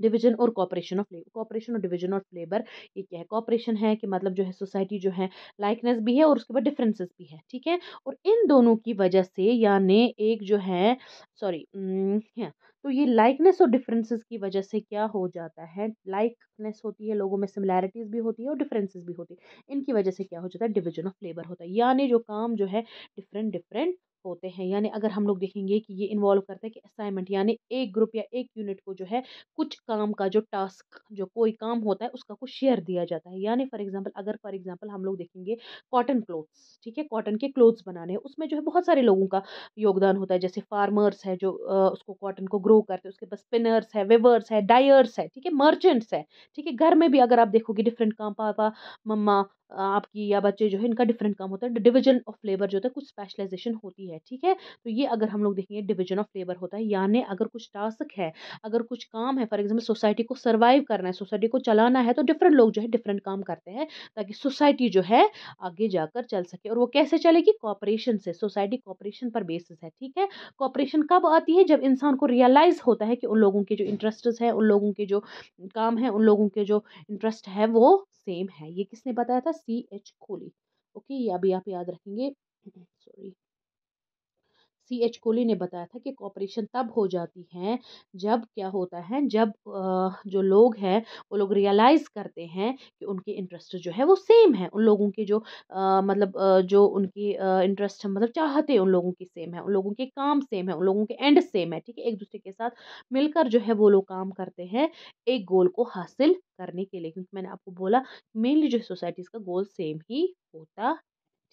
डिवीजन और कॉपरेशन ऑफ लेबर कॉपरेशन और डिवीजन ऑफ लेबर ये क्या है कॉपरेशन है कि मतलब जो है सोसाइटी जो है लाइकनेस भी है और उसके बाद डिफरेंसेस भी है ठीक है और इन दोनों की वजह से यानी एक जो है सॉरी तो ये लाइकनेस और डिफरेंसेस की वजह से क्या हो जाता है लाइकनेस होती है लोगों में सिमिलैरिटीज़ भी होती है और डिफरेंसेस भी होती है इनकी वजह से क्या हो जाता है डिवीजन ऑफ लेबर होता है यानी जो काम जो है डिफरेंट डिफरेंट होते हैं यानी अगर हम लोग देखेंगे कि ये इन्वॉल्व करता है कि असाइनमेंट यानी एक ग्रुप या एक यूनिट को जो है कुछ काम का जो टास्क जो कोई काम होता है उसका कुछ शेयर दिया जाता है यानी फॉर एग्जाम्पल अगर फॉर एग्जाम्पल हम लोग देखेंगे कॉटन क्लोथ्स ठीक है कॉटन के क्लोथ्स बनाने उसमें जो है बहुत सारे लोगों का योगदान होता है जैसे फार्मर्स है जो उसको कॉटन को ग्रो करते हैं उसके पास स्पिनर्स है वेवर्स है डायर्स है ठीक है मर्चेंट्स है ठीक है घर में भी अगर आप देखोगे डिफरेंट काम पापा मम्मा आपकी या बच्चे जो है इनका डिफरेंट काम होता है डिविजन ऑफ लेबर जो होता है कुछ स्पेशलाइजेशन होती है है ठीक है तो ये अगर हम लोग देखेंगे डिविजन ऑफ लेबर होता है यानी अगर कुछ टास्क है अगर कुछ काम है फॉर एग्जाम्पल सोसाइटी को सर्वाइव करना है सोसाइटी को चलाना है तो डिफरेंट लोग जो है डिफरेंट काम करते हैं ताकि सोसाइटी जो है आगे जाकर चल सके और वो कैसे चलेगी कॉपरेशन से सोसाइटी कॉपरेशन पर बेसिस है ठीक है कॉपरेशन कब आती है जब इंसान को रियलाइज़ होता है कि उन लोगों के जो इंटरेस्ट है उन लोगों के जो काम है उन लोगों के जो इंटरेस्ट है वो सेम है ये किसने बताया था सी एच खोली ओके ये अभी आप याद रखेंगे सॉरी सी एच कोहली ने बताया था कि कॉपरेशन तब हो जाती हैं जब क्या होता है जब जो लोग हैं वो लोग रियलाइज़ करते हैं कि उनके इंटरेस्ट जो है वो सेम है उन लोगों के जो आ, मतलब जो उनकी इंटरेस्ट मतलब चाहते उन लोगों की सेम है उन लोगों के काम सेम है उन लोगों के एंड सेम है ठीक है एक दूसरे के साथ मिलकर जो है वो लोग काम करते हैं एक गोल को हासिल करने के लिए क्योंकि मैंने आपको बोला मेनली जो सोसाइटीज़ का गोल सेम ही होता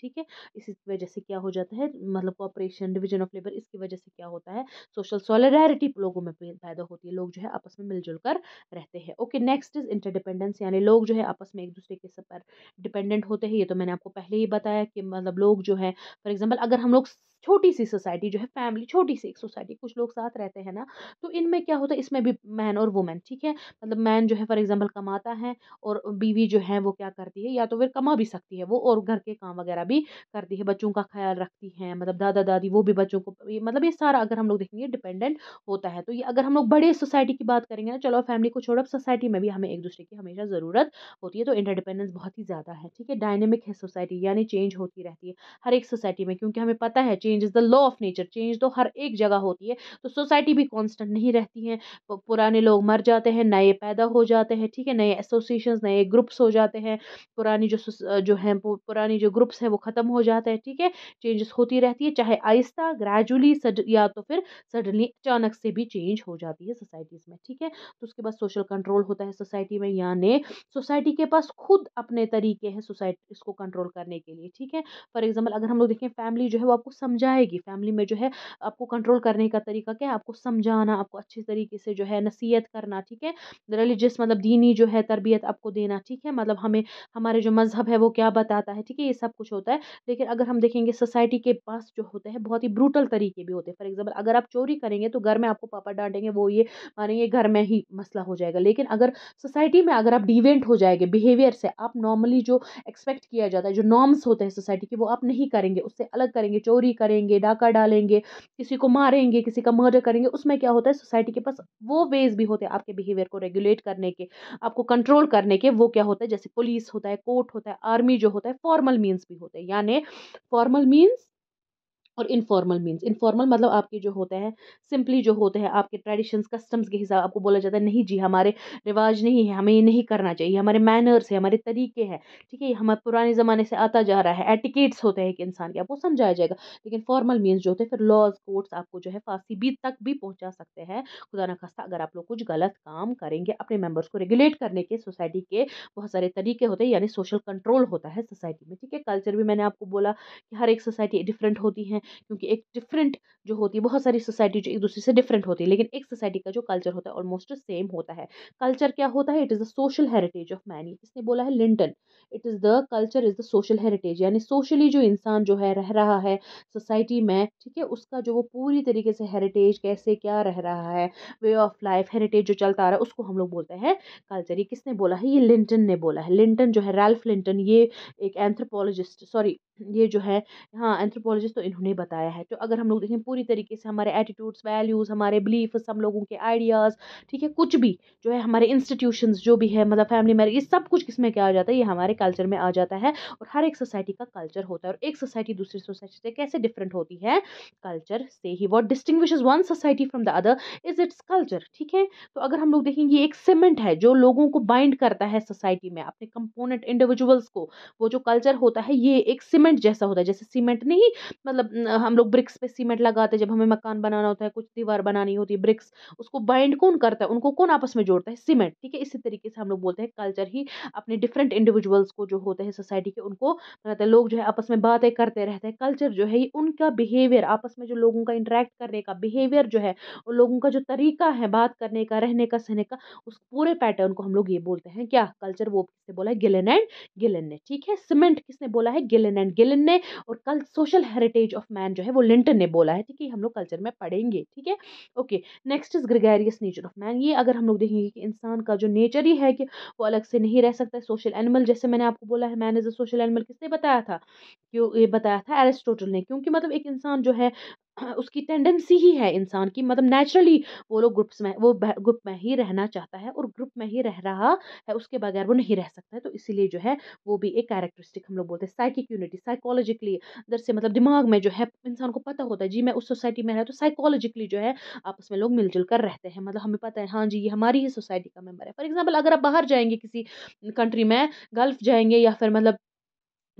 ठीक है इसी वजह से क्या हो जाता है मतलब कॉपरेशन डिवीजन ऑफ लेबर इसकी वजह से क्या होता है सोशल सॉलिडारिटी लोगों में पैदा होती है लोग जो है आपस में मिलजुल कर रहते हैं ओके नेक्स्ट इज इंटरडिपेंडेंस यानी लोग जो है आपस में एक दूसरे के सब पर डिपेंडेंट होते हैं ये तो मैंने आपको पहले ही बताया कि मतलब लोग जो है फॉर एग्जाम्पल अगर हम लोग छोटी सी सोसाइटी जो है फैमिली छोटी सी एक सोसाइटी कुछ लोग साथ रहते हैं ना तो इनमें क्या होता है इसमें भी मैन और वुमेन ठीक है मतलब मैन जो है फॉर एग्जाम्पल कमाता है और बीवी जो है वो क्या करती है या तो फिर कमा भी सकती है वो और घर के काम वगैरह भी करती है बच्चों का ख्याल रखती है मतलब दादा दादी वो भी बच्चों को मतलब ये सारा अगर हम लोग देखेंगे डिपेंडेंट होता है तो ये अगर हम लोग बड़े सोसाइटी की बात करेंगे ना चलो फैमिली को छोड़ो सोसाइटी में भी हमें एक दूसरे की हमेशा ज़रूरत होती है तो इंटरडिपेंडेंस बहुत ही ज़्यादा है ठीक है डायनेमिक है सोसाइटी यानी चेंज होती रहती है हर एक सोसाइटी में क्योंकि हमें पता है change change is the law of nature change तो हर एक जगह होती है तो सोसाइटी भी कॉन्स्टेंट नहीं रहती है पुराने लोग मर जाते हैं नए पैदा हो जाते हैं ठीक है नए एसोसिएशन नए ग्रुप्स हो जाते हैं पुरानी जो जो हैं पुरानी जो ग्रुप्स हैं वो ख़त्म हो जाते हैं ठीक है चेंजेस होती रहती है चाहे आहिस्ता ग्रेजुअली या तो फिर सडनली अचानक से भी चेंज हो जाती है सोसाइटीज़ में ठीक है तो उसके बाद सोशल कंट्रोल होता है सोसाइटी में यानी सोसाइटी के पास खुद अपने तरीके हैं सोसाइटी इसको कंट्रोल करने के लिए ठीक है फॉर एग्जाम्पल अगर हम लोग देखें फैमिली जो है वो आपको समझ समझाएगी फैमिली में जो है आपको कंट्रोल करने का तरीका क्या है आपको समझाना आपको अच्छे तरीके से जो है नसीहत करना ठीक है रिलीजियस मतलब दीनी जो है तरबियत आपको देना ठीक है मतलब हमें हमारे जो मज़हब है वो क्या बताता है ठीक है ये सब कुछ होता है लेकिन अगर हम देखेंगे सोसाइटी के पास जो होते हैं बहुत ही ब्रूटल तरीके भी होते हैं फॉर एग्जाम्पल अगर आप चोरी करेंगे तो घर में आपको पापा डांटेंगे वो ये मानेंगे घर में ही मसला हो जाएगा लेकिन अगर सोसाइटी में अगर आप डिवेंट हो जाएंगे बिहेवियर से आप नॉर्मली जो एक्सपेक्ट किया जाता है जो नॉर्म्स होते हैं सोसाइटी के वो आप नहीं करेंगे उससे अलग करेंगे चोरी करेंगे करेंगे डाका डालेंगे किसी को मारेंगे किसी का मर्डर करेंगे उसमें क्या होता है सोसाइटी के पास वो वेज भी होते हैं आपके बिहेवियर को रेगुलेट करने के आपको कंट्रोल करने के वो क्या होता है जैसे पुलिस होता है कोर्ट होता है आर्मी जो होता है फॉर्मल मीन्स भी होते हैं यानी फॉर्मल मीन्स और इनफॉर्मल मीन्स इनफॉर्मल मतलब आपके जो होते हैं सिंपली जो होते हैं आपके ट्रेडिशंस कस्टम्स के हिसाब आपको बोला जाता है नहीं जी हमारे रिवाज नहीं है हमें ये नहीं करना चाहिए हमारे मैनर्स है हमारे तरीके हैं ठीक है ये हमारे पुराने ज़माने से आता जा रहा है एटिकेट्स होते हैं एक इंसान के आपको समझाया जाएगा लेकिन फॉर्मल मीन्स जो होते हैं फिर लॉज कोर्ट्स आपको जो है फांसी भी तक भी पहुँचा सकते हैं खुदा न खास्ता अगर आप लोग कुछ गलत काम करेंगे अपने मेम्बर्स को रेगुलेट करने के सोसाइटी के बहुत सारे तरीके होते हैं यानी सोशल कंट्रोल होता है सोसाइटी में ठीक है कल्चर भी मैंने आपको बोला कि हर एक सोसाइटी डिफरेंट होती है हैं क्योंकि एक डिफरेंट जो होती है बहुत सारी सोसाइटी जो एक दूसरे से डिफरेंट होती है लेकिन एक सोसाइटी का जो कल्चर होता है ऑलमोस्ट सेम होता है कल्चर क्या होता है it is the social heritage of man इसने बोला है Linton it is the culture is the social heritage यानी सोशली जो इंसान जो है रह रहा है सोसाइटी में ठीक है उसका जो वो पूरी तरीके से हेरिटेज कैसे क्या रह रहा है वे ऑफ लाइफ हेरिटेज जो चलता आ रहा है उसको हम लोग बोलते हैं कल्चर ये किसने बोला है ये लिंटन ने बोला है लिंटन जो है रैल्फ लिंटन ये एक एंथ्रोपोलॉजिस्ट सॉरी ये जो है हाँ एंथ्रोपोलॉजिस्ट तो इन्होंने बताया है तो अगर हम लोग देखें पूरी तरीके से हमारे एटीट्यूड्स वैल्यूज़ हमारे बिलीफ्स हम लोगों के आइडियाज़ ठीक है कुछ भी जो है हमारे इंस्टीट्यूशंस जो भी है मतलब फैमिली मैरिज ये सब कुछ किसमें क्या आ जाता है ये हमारे कल्चर में आ जाता है और हर एक सोसाइटी का कल्चर होता है और एक सोसाइटी दूसरी सोसाइटी से कैसे डिफरेंट होती है कल्चर से ही what distinguish one society from the other is its culture ठीक है तो अगर हम लोग देखेंगे ये एक सीमेंट है जो लोगों को बाइंड करता है सोसाइटी में अपने कंपोनेंट इंडिविजुअल्स को वो जो कल्चर होता है ये एक सीमेंट जैसा होता है जैसे सीमेंट नहीं मतलब हम लोग ब्रिक्स पे सीमेंट लगाते हैं जब हमें मकान बनाना होता है कुछ दीवार बनानी होती है ब्रिक्स उसको बाइंड कौन करता है उनको कौन आपस में जोड़ता है सीमेंट ठीक है इसी तरीके से हम लोग बोलते हैं कल्चर ही अपने डिफरेंट इंडिविजुअल्स को जो होते हैं सोसाइटी के उनको बनाते हैं लोग जो है आपस में बातें करते रहते हैं कल्चर जो है ये उनका बिहेवियर आपस में जो लोगों का इंटरेक्ट करने का बिहेवियर जो है और लोगों का जो तरीका है बात करने का रहने का सहने का उस पूरे पैटर्न को हम लोग ये बोलते हैं क्या कल्चर वो किसने बोला है गिलन एंड गिलन ने ठीक है सीमेंट किसने बोला है गिलन एंड एंड गिलन ने और कल सोशल हेरिटेज ऑफ मैन जो है वो लिंटन ने बोला है ठीक है हम लोग कल्चर में पढ़ेंगे ठीक है okay next is gregarious nature of man ये अगर हम लोग देखेंगे कि इंसान का जो नेचर ही है कि वो अलग से नहीं रह सकता सोशल एनिमल जैसे मैंने आपको बोला है man as a social animal किसने बताया था क्यों ये बताया था एरिस्टोटल ने क्योंकि मतलब एक इंसान जो है उसकी टेंडेंसी ही है इंसान की मतलब नेचुरली वो लोग ग्रुप्स में वो ग्रुप में ही रहना चाहता है और ग्रुप में ही रह रहा है उसके बगैर वो नहीं रह सकता है तो इसीलिए जो है वो भी एक कैरेक्टरिस्टिक हम लोग बोलते हैं साइकिक यूनिटी साइकोलॉजिकली अंदर से मतलब दिमाग में जो है इंसान को पता होता है जी मैं उस सोसाइटी में रहा तो साइकोलॉजिकली जो है आपस में लोग मिलजुल कर रहते हैं मतलब हमें पता है हाँ जी ये हमारी ही सोसाइटी का मेम्बर है फॉर एग्जाम्पल अगर आप बाहर जाएंगे किसी कंट्री में गल्फ जाएंगे या फिर मतलब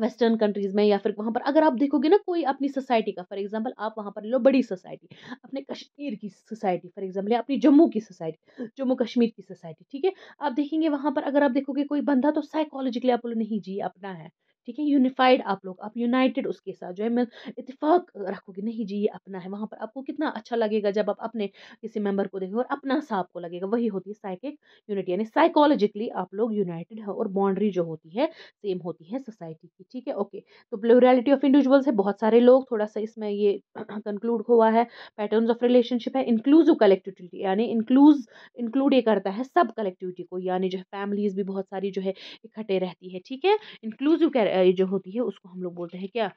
वेस्टर्न कंट्रीज़ में या फिर वहाँ पर अगर आप देखोगे ना कोई अपनी सोसाइटी का फॉर एग्जांपल आप वहाँ पर ले लो बड़ी सोसाइटी अपने कश्मीर की सोसाइटी फॉर एग्जांपल या अपनी जम्मू की सोसाइटी जम्मू कश्मीर की सोसाइटी ठीक है आप देखेंगे वहाँ पर अगर आप देखोगे कोई बंदा तो साइकोलॉजिकली आप बोलो नहीं जी अपना है ठीक है यूनिफाइड आप लोग आप यूनाइटेड उसके साथ जो है मैं इतफाक रखोगे नहीं जी ये अपना है वहाँ पर आपको कितना अच्छा लगेगा जब आप अपने किसी मेंबर को देखोगे और अपना सा आपको लगेगा वही होती है साइकिक यूनिटी यानी साइकोलॉजिकली आप लोग यूनाइटेड है और बाउंड्री जो होती है सेम होती है सोसाइटी की ठीक है ओके तो प्लोरियलिटी ऑफ इंडिविजुअल्स है बहुत सारे लोग थोड़ा सा इसमें ये कंक्लूड हुआ है पैटर्न ऑफ रिलेशनशिप है इंक्लूसिव कलेक्टिविटी यानी इंक्लूज इंक्लूड ये करता है सब कलेक्टिविटी को यानी जो है फैमिलीज भी बहुत सारी जो है इकट्ठे रहती है ठीक है इंक्लूसिव ये जो होती है उसको हम लोग बोलते हैं क्या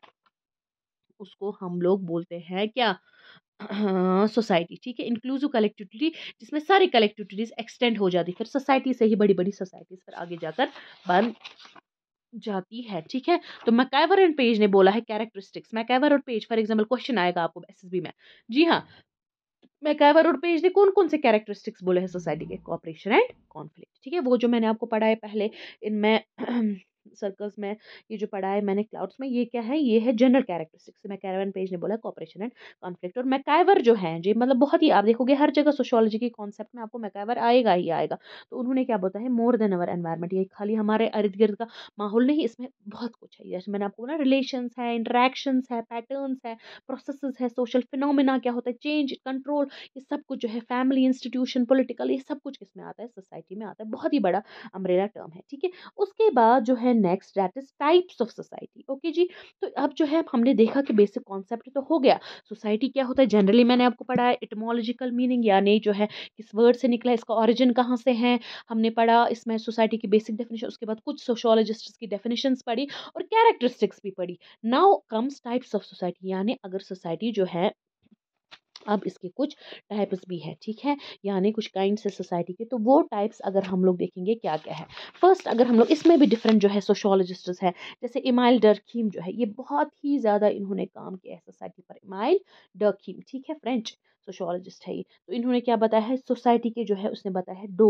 उसको हम लोग बोलते हैं क्या सोसाइटी ठीक है इंक्लूसिव कलेक्टिविटी जिसमें सारी कलेक्टिविटीज एक्सटेंड हो जाती फिर सोसाइटी से ही बड़ी बड़ी सोसाइटीज फिर आगे जाकर बन जाती है ठीक है तो मैकाइवर एंड पेज ने बोला है कैरेक्टरिस्टिक्स मैकाइवर और पेज फॉर एग्जांपल क्वेश्चन आएगा आपको एसएसबी में जी हाँ मैकाइवर और पेज ने कौन कौन से कैरेक्टरिस्टिक्स बोले हैं सोसाइटी के कॉपरेशन एंड कॉन्फ्लिक्ट ठीक है वो जो मैंने आपको पढ़ा है पहले इनमें सर्कल्स में ये जो पढ़ा है मैंने क्लाउड्स में ये क्या है ये है जनरल कैरेक्टरिस्टिक्स मैं कैरवन पेज ने बोला कॉपरेशन एंड कॉन्फ्लिक्ट और मैकाइवर जो है जी मतलब बहुत ही आप देखोगे हर जगह सोशोलॉजी के कॉन्सेप्ट में आपको मैकाइवर आएगा ही आएगा तो उन्होंने क्या बोला है मोर देन अवर एनवायरमेंट ये खाली हमारे इर्द गिर्द का माहौल नहीं इसमें बहुत कुछ है जैसे मैंने आपको बोला रिलेशन है इंटरेक्शन है पैटर्न है प्रोसेस है सोशल फिनोमिना क्या होता है चेंज कंट्रोल ये सब कुछ जो है फैमिली इंस्टीट्यूशन पोलिटिकल ये सब कुछ इसमें आता है सोसाइटी में आता है बहुत ही बड़ा अमरेला टर्म है ठीक है उसके बाद जो है next that is types of society okay जी तो अब जो है हमने देखा कि बेसिक कॉन्सेप्ट तो हो गया सोसाइटी क्या होता है जनरली मैंने आपको पढ़ा है इटमोलॉजिकल मीनिंग यानी जो है किस वर्ड से निकला इसका ऑरिजिन कहाँ से है हमने पढ़ा इसमें सोसाइटी की बेसिक डेफिनेशन उसके बाद कुछ सोशोलॉजिस्ट की डेफिनेशन पढ़ी और कैरेक्टरिस्टिक्स भी पढ़ी now comes types of society यानी अगर सोसाइटी जो है अब इसके कुछ टाइप्स भी है ठीक है यानी कुछ काइंड है सोसाइटी के तो वो टाइप्स अगर हम लोग देखेंगे क्या क्या है फर्स्ट अगर हम लोग इसमें भी डिफरेंट जो है सोशोलॉजिस्ट्स है जैसे इमाइल डरखीम जो है ये बहुत ही ज़्यादा इन्होंने काम किया है सोसाइटी पर इमाइल डरखीम ठीक है फ्रेंच सोशोलॉजिस्ट है ये तो इन्होंने क्या बताया है सोसाइटी के जो है उसने बताया है दो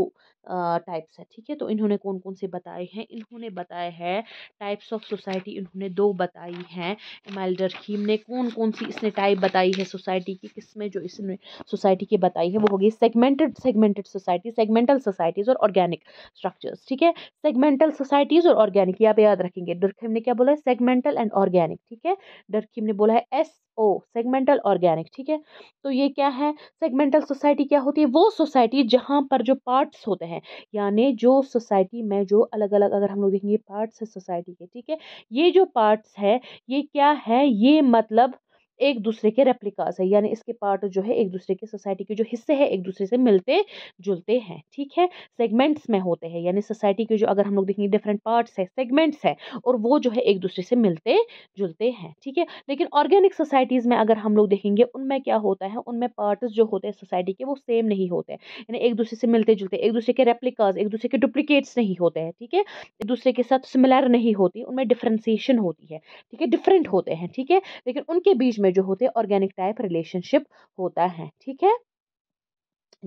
टाइप्स है ठीक है तो इन्होंने कौन कौन से बताए हैं इन्होंने बताया है टाइप्स ऑफ सोसाइटी इन्होंने दो बताई हैं एमाइल्डर डरखीम ने कौन कौन सी इसने टाइप बताई है सोसाइटी की किसमें जो इसने सोसाइटी की बताई है वो होगी segmented segmented society segmental societies और ऑर्गेनिक स्ट्रक्चर्स ठीक है सेगमेंटल सोसाइटीज़ और ऑर्गेनिक ये आप याद रखेंगे डरखीम ने क्या बोला है सेगमेंटल एंड ऑर्गेनिक ठीक है डरखीम ने बोला है एस ओ सेगमेंटल ऑर्गेनिक ठीक है तो ये क्या क्या है सेगमेंटल सोसाइटी क्या होती है वो सोसाइटी जहाँ पर जो पार्ट्स होते हैं यानी जो सोसाइटी में जो अलग अलग अगर हम लोग देखेंगे पार्ट्स है सोसाइटी के ठीक है ये जो पार्ट्स है ये क्या है ये मतलब एक दूसरे के रेप्लिकास है यानी इसके पार्ट जो है एक दूसरे के सोसाइटी के जो हिस्से हैं एक दूसरे से मिलते जुलते हैं ठीक है सेगमेंट्स में होते हैं यानी सोसाइटी के जो अगर हम लोग देखेंगे डिफरेंट पार्ट्स है सेगमेंट्स है और वो जो है एक दूसरे से मिलते जुलते हैं ठीक है लेकिन ऑर्गेनिक सोसाइटीज़ में अगर हम लोग देखेंगे उनमें क्या होता है उनमें पार्ट्स जो होते हैं सोसाइटी के वो सेम नहीं होते यानी एक दूसरे से मिलते जुलते एक दूसरे के रेप्लिकाज एक दूसरे के डुप्लीकेट्स नहीं होते हैं ठीक है एक दूसरे के साथ सिमिलर नहीं होती उनमें डिफ्रेंसीशन होती है ठीक है डिफरेंट होते हैं ठीक है लेकिन उनके बीच में जो होते हैं ऑर्गेनिक टाइप रिलेशनशिप होता है ठीक है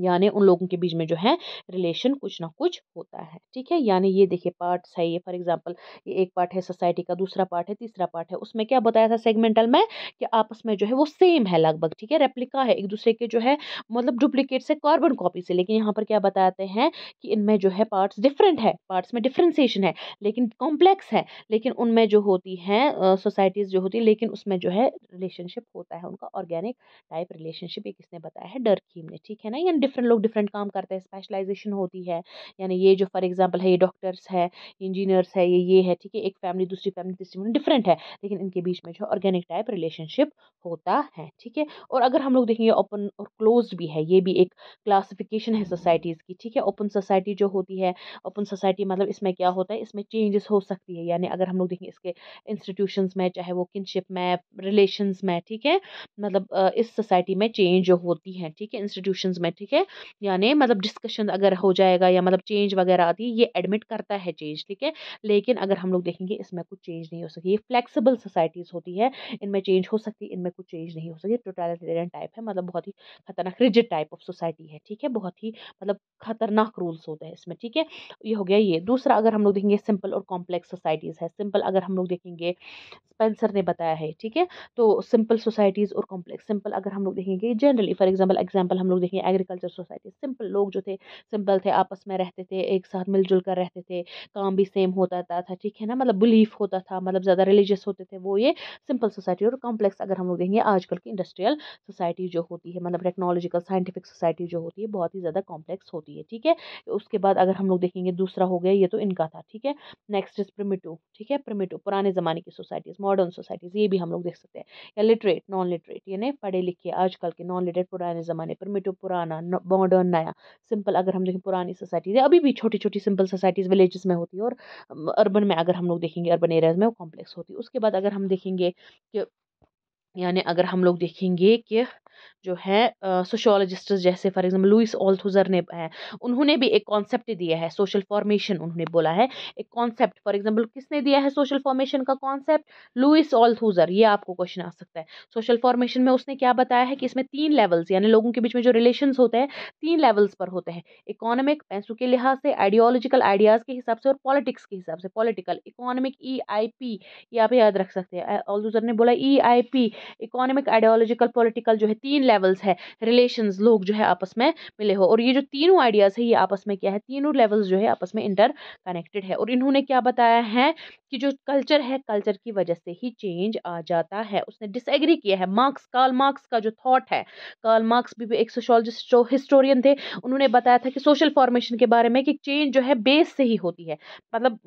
यानी उन लोगों के बीच में जो है रिलेशन कुछ ना कुछ होता है ठीक है यानी ये देखिए पार्ट्स है ये फॉर एग्जांपल ये एक पार्ट है सोसाइटी का दूसरा पार्ट है तीसरा पार्ट है उसमें क्या बताया था सेगमेंटल में कि आपस में जो है वो सेम है लगभग ठीक है रेप्लिका है एक दूसरे के जो है मतलब डुप्लीकेट से कार्बन कॉपी से लेकिन यहाँ पर क्या बताते हैं कि इनमें जो है पार्ट्स डिफरेंट है पार्ट्स में डिफ्रेंसीशन है लेकिन कॉम्प्लेक्स है लेकिन उनमें जो होती हैं सोसाइटीज़ जो होती है लेकिन उसमें जो है रिलेशनशिप होता है उनका ऑर्गेनिक टाइप रिलेशनशिप ये किसने बताया है डर ने ठीक है ना यानी डिफरेंट लोग डिफरेंट काम करते हैं स्पेशलाइजेशन होती है यानी ये जो फॉर एग्जांपल है ये डॉक्टर्स है इंजीनियर्स है ये ये है ठीक है एक फैमिली दूसरी फैमिली तीसरी फैमिली डिफरेंट है लेकिन इनके बीच में जो ऑर्गेनिक टाइप रिलेशनशिप होता है ठीक है और अगर हम लोग देखेंगे ओपन और क्लोज भी है ये भी एक क्लासिफिकेशन है सोसाइटीज़ की ठीक है ओपन सोसाइटी जो होती है ओपन सोसाइटी मतलब इसमें क्या होता है इसमें चेंजेस हो सकती है यानी अगर हम लोग देखेंगे इसके इंस्टीट्यूशन में चाहे वो किनशिप में रिलेशन में ठीक है मतलब इस सोसाइटी में चेंज जो होती है ठीक है इंस्टीट्यूशन में ठीक है है यानी मतलब डिस्कशन अगर हो जाएगा या मतलब चेंज वगैरह आती है ये एडमिट करता है चेंज ठीक है लेकिन अगर हम लोग देखेंगे इसमें कुछ चेंज नहीं हो सकती ये फ्लेक्सिबल सोसाइटीज़ होती है इनमें चेंज हो सकती है इनमें कुछ चेंज नहीं हो सकती टोटालिटेरियन टाइप है मतलब बहुत ही खतरनाक रिजिड टाइप ऑफ सोसाइटी है ठीक है बहुत ही मतलब खतरनाक रूल्स होते हैं इसमें ठीक है ये हो गया ये दूसरा अगर हम लोग देखेंगे सिंपल और कॉम्प्लेक्स सोसाइटीज़ है सिंपल अगर हम लोग देखेंगे स्पेंसर ने बताया है ठीक है तो सिंपल सोसाइटीज़ और कॉम्प्लेक्स सिंपल अगर हम लोग देखेंगे जनरली फॉर एग्जाम्पल एग्जाम्पल हम लोग देखेंगे एग्रीकल्चर एग्रीकल्चर सोसाइटी सिंपल लोग जो थे सिंपल थे आपस में रहते थे एक साथ मिलजुल कर रहते थे काम भी सेम होता था ठीक है ना मतलब बिलीफ होता था मतलब ज़्यादा रिलीजियस होते थे वो ये सिंपल सोसाइटी और कॉम्प्लेक्स अगर हम लोग देखेंगे आजकल की इंडस्ट्रियल सोसाइटी जो होती है मतलब टेक्नोलॉजिकल साइंटिफिक सोसाइटी जो होती है बहुत ही ज़्यादा कॉम्प्लेक्स होती है ठीक है उसके बाद अगर हम लोग देखेंगे दूसरा हो गया ये तो इनका था ठीक है नेक्स्ट इज प्रमिटो ठीक है प्रिमिटिव पुराने ज़माने की सोसाइटीज़ मॉडर्न सोसाइटीज़ ये भी हम लोग देख सकते हैं या लिटरेट नॉन लिटरेट यानी पढ़े लिखे आजकल के नॉन लिटरेट पुराने ज़माने प्रिमिटिव पुराना मॉडर्न नया सिंपल अगर हम देखें पुरानी सोसाइटीज़ अभी भी छोटी छोटी सिंपल सोसाइटीज़ विलेजेस में होती है और अर्बन में अगर हम लोग देखेंगे अर्बन एरियाज़ में वो कॉम्प्लेक्स होती है उसके बाद अगर हम देखेंगे कि यानी अगर हम लोग देखेंगे कि जो है सोशोलॉजिस्ट जैसे फॉर एग्जाम्पल लुइस ऑल्थुजर ने है उन्होंने भी एक कॉन्सेप्ट दिया है सोशल फॉर्मेशन उन्होंने बोला है एक कॉन्सेप्ट फॉर एग्जाम्पल किसने दिया है सोशल फॉर्मेशन का कॉन्सेप्ट लुइस ऑल्थुजर ये आपको क्वेश्चन आ सकता है सोशल फॉर्मेशन में उसने क्या बताया है कि इसमें तीन लेवल्स यानी लोगों के बीच में जो रिलेशन होते हैं तीन लेवल्स पर होते हैं इकोनॉमिक पैसों के लिहाज से आइडियोलॉजिकल आइडियाज़ के हिसाब से और पॉलिटिक्स के हिसाब से political economic E I P ये आप याद रख सकते हैं ऑल्थुजर ने बोला E I P economic ideological political जो है तीन लेवल्स है रिलेशन लोग जो है आपस में मिले हो और ये जो तीनों आइडियाज़ है ये आपस में क्या है तीनों लेवल्स जो है आपस में इंटर कनेक्टेड है और इन्होंने क्या बताया है कि जो कल्चर है कल्चर की वजह से ही चेंज आ जाता है उसने डिसएग्री किया है मार्क्स कार्ल मार्क्स का जो थॉट है कार्ल मार्क्स भी एक सोशोलॉजिस्ट हिस्टोरियन थे उन्होंने बताया था कि सोशल फॉर्मेशन के बारे में कि चेंज जो है बेस से ही होती है मतलब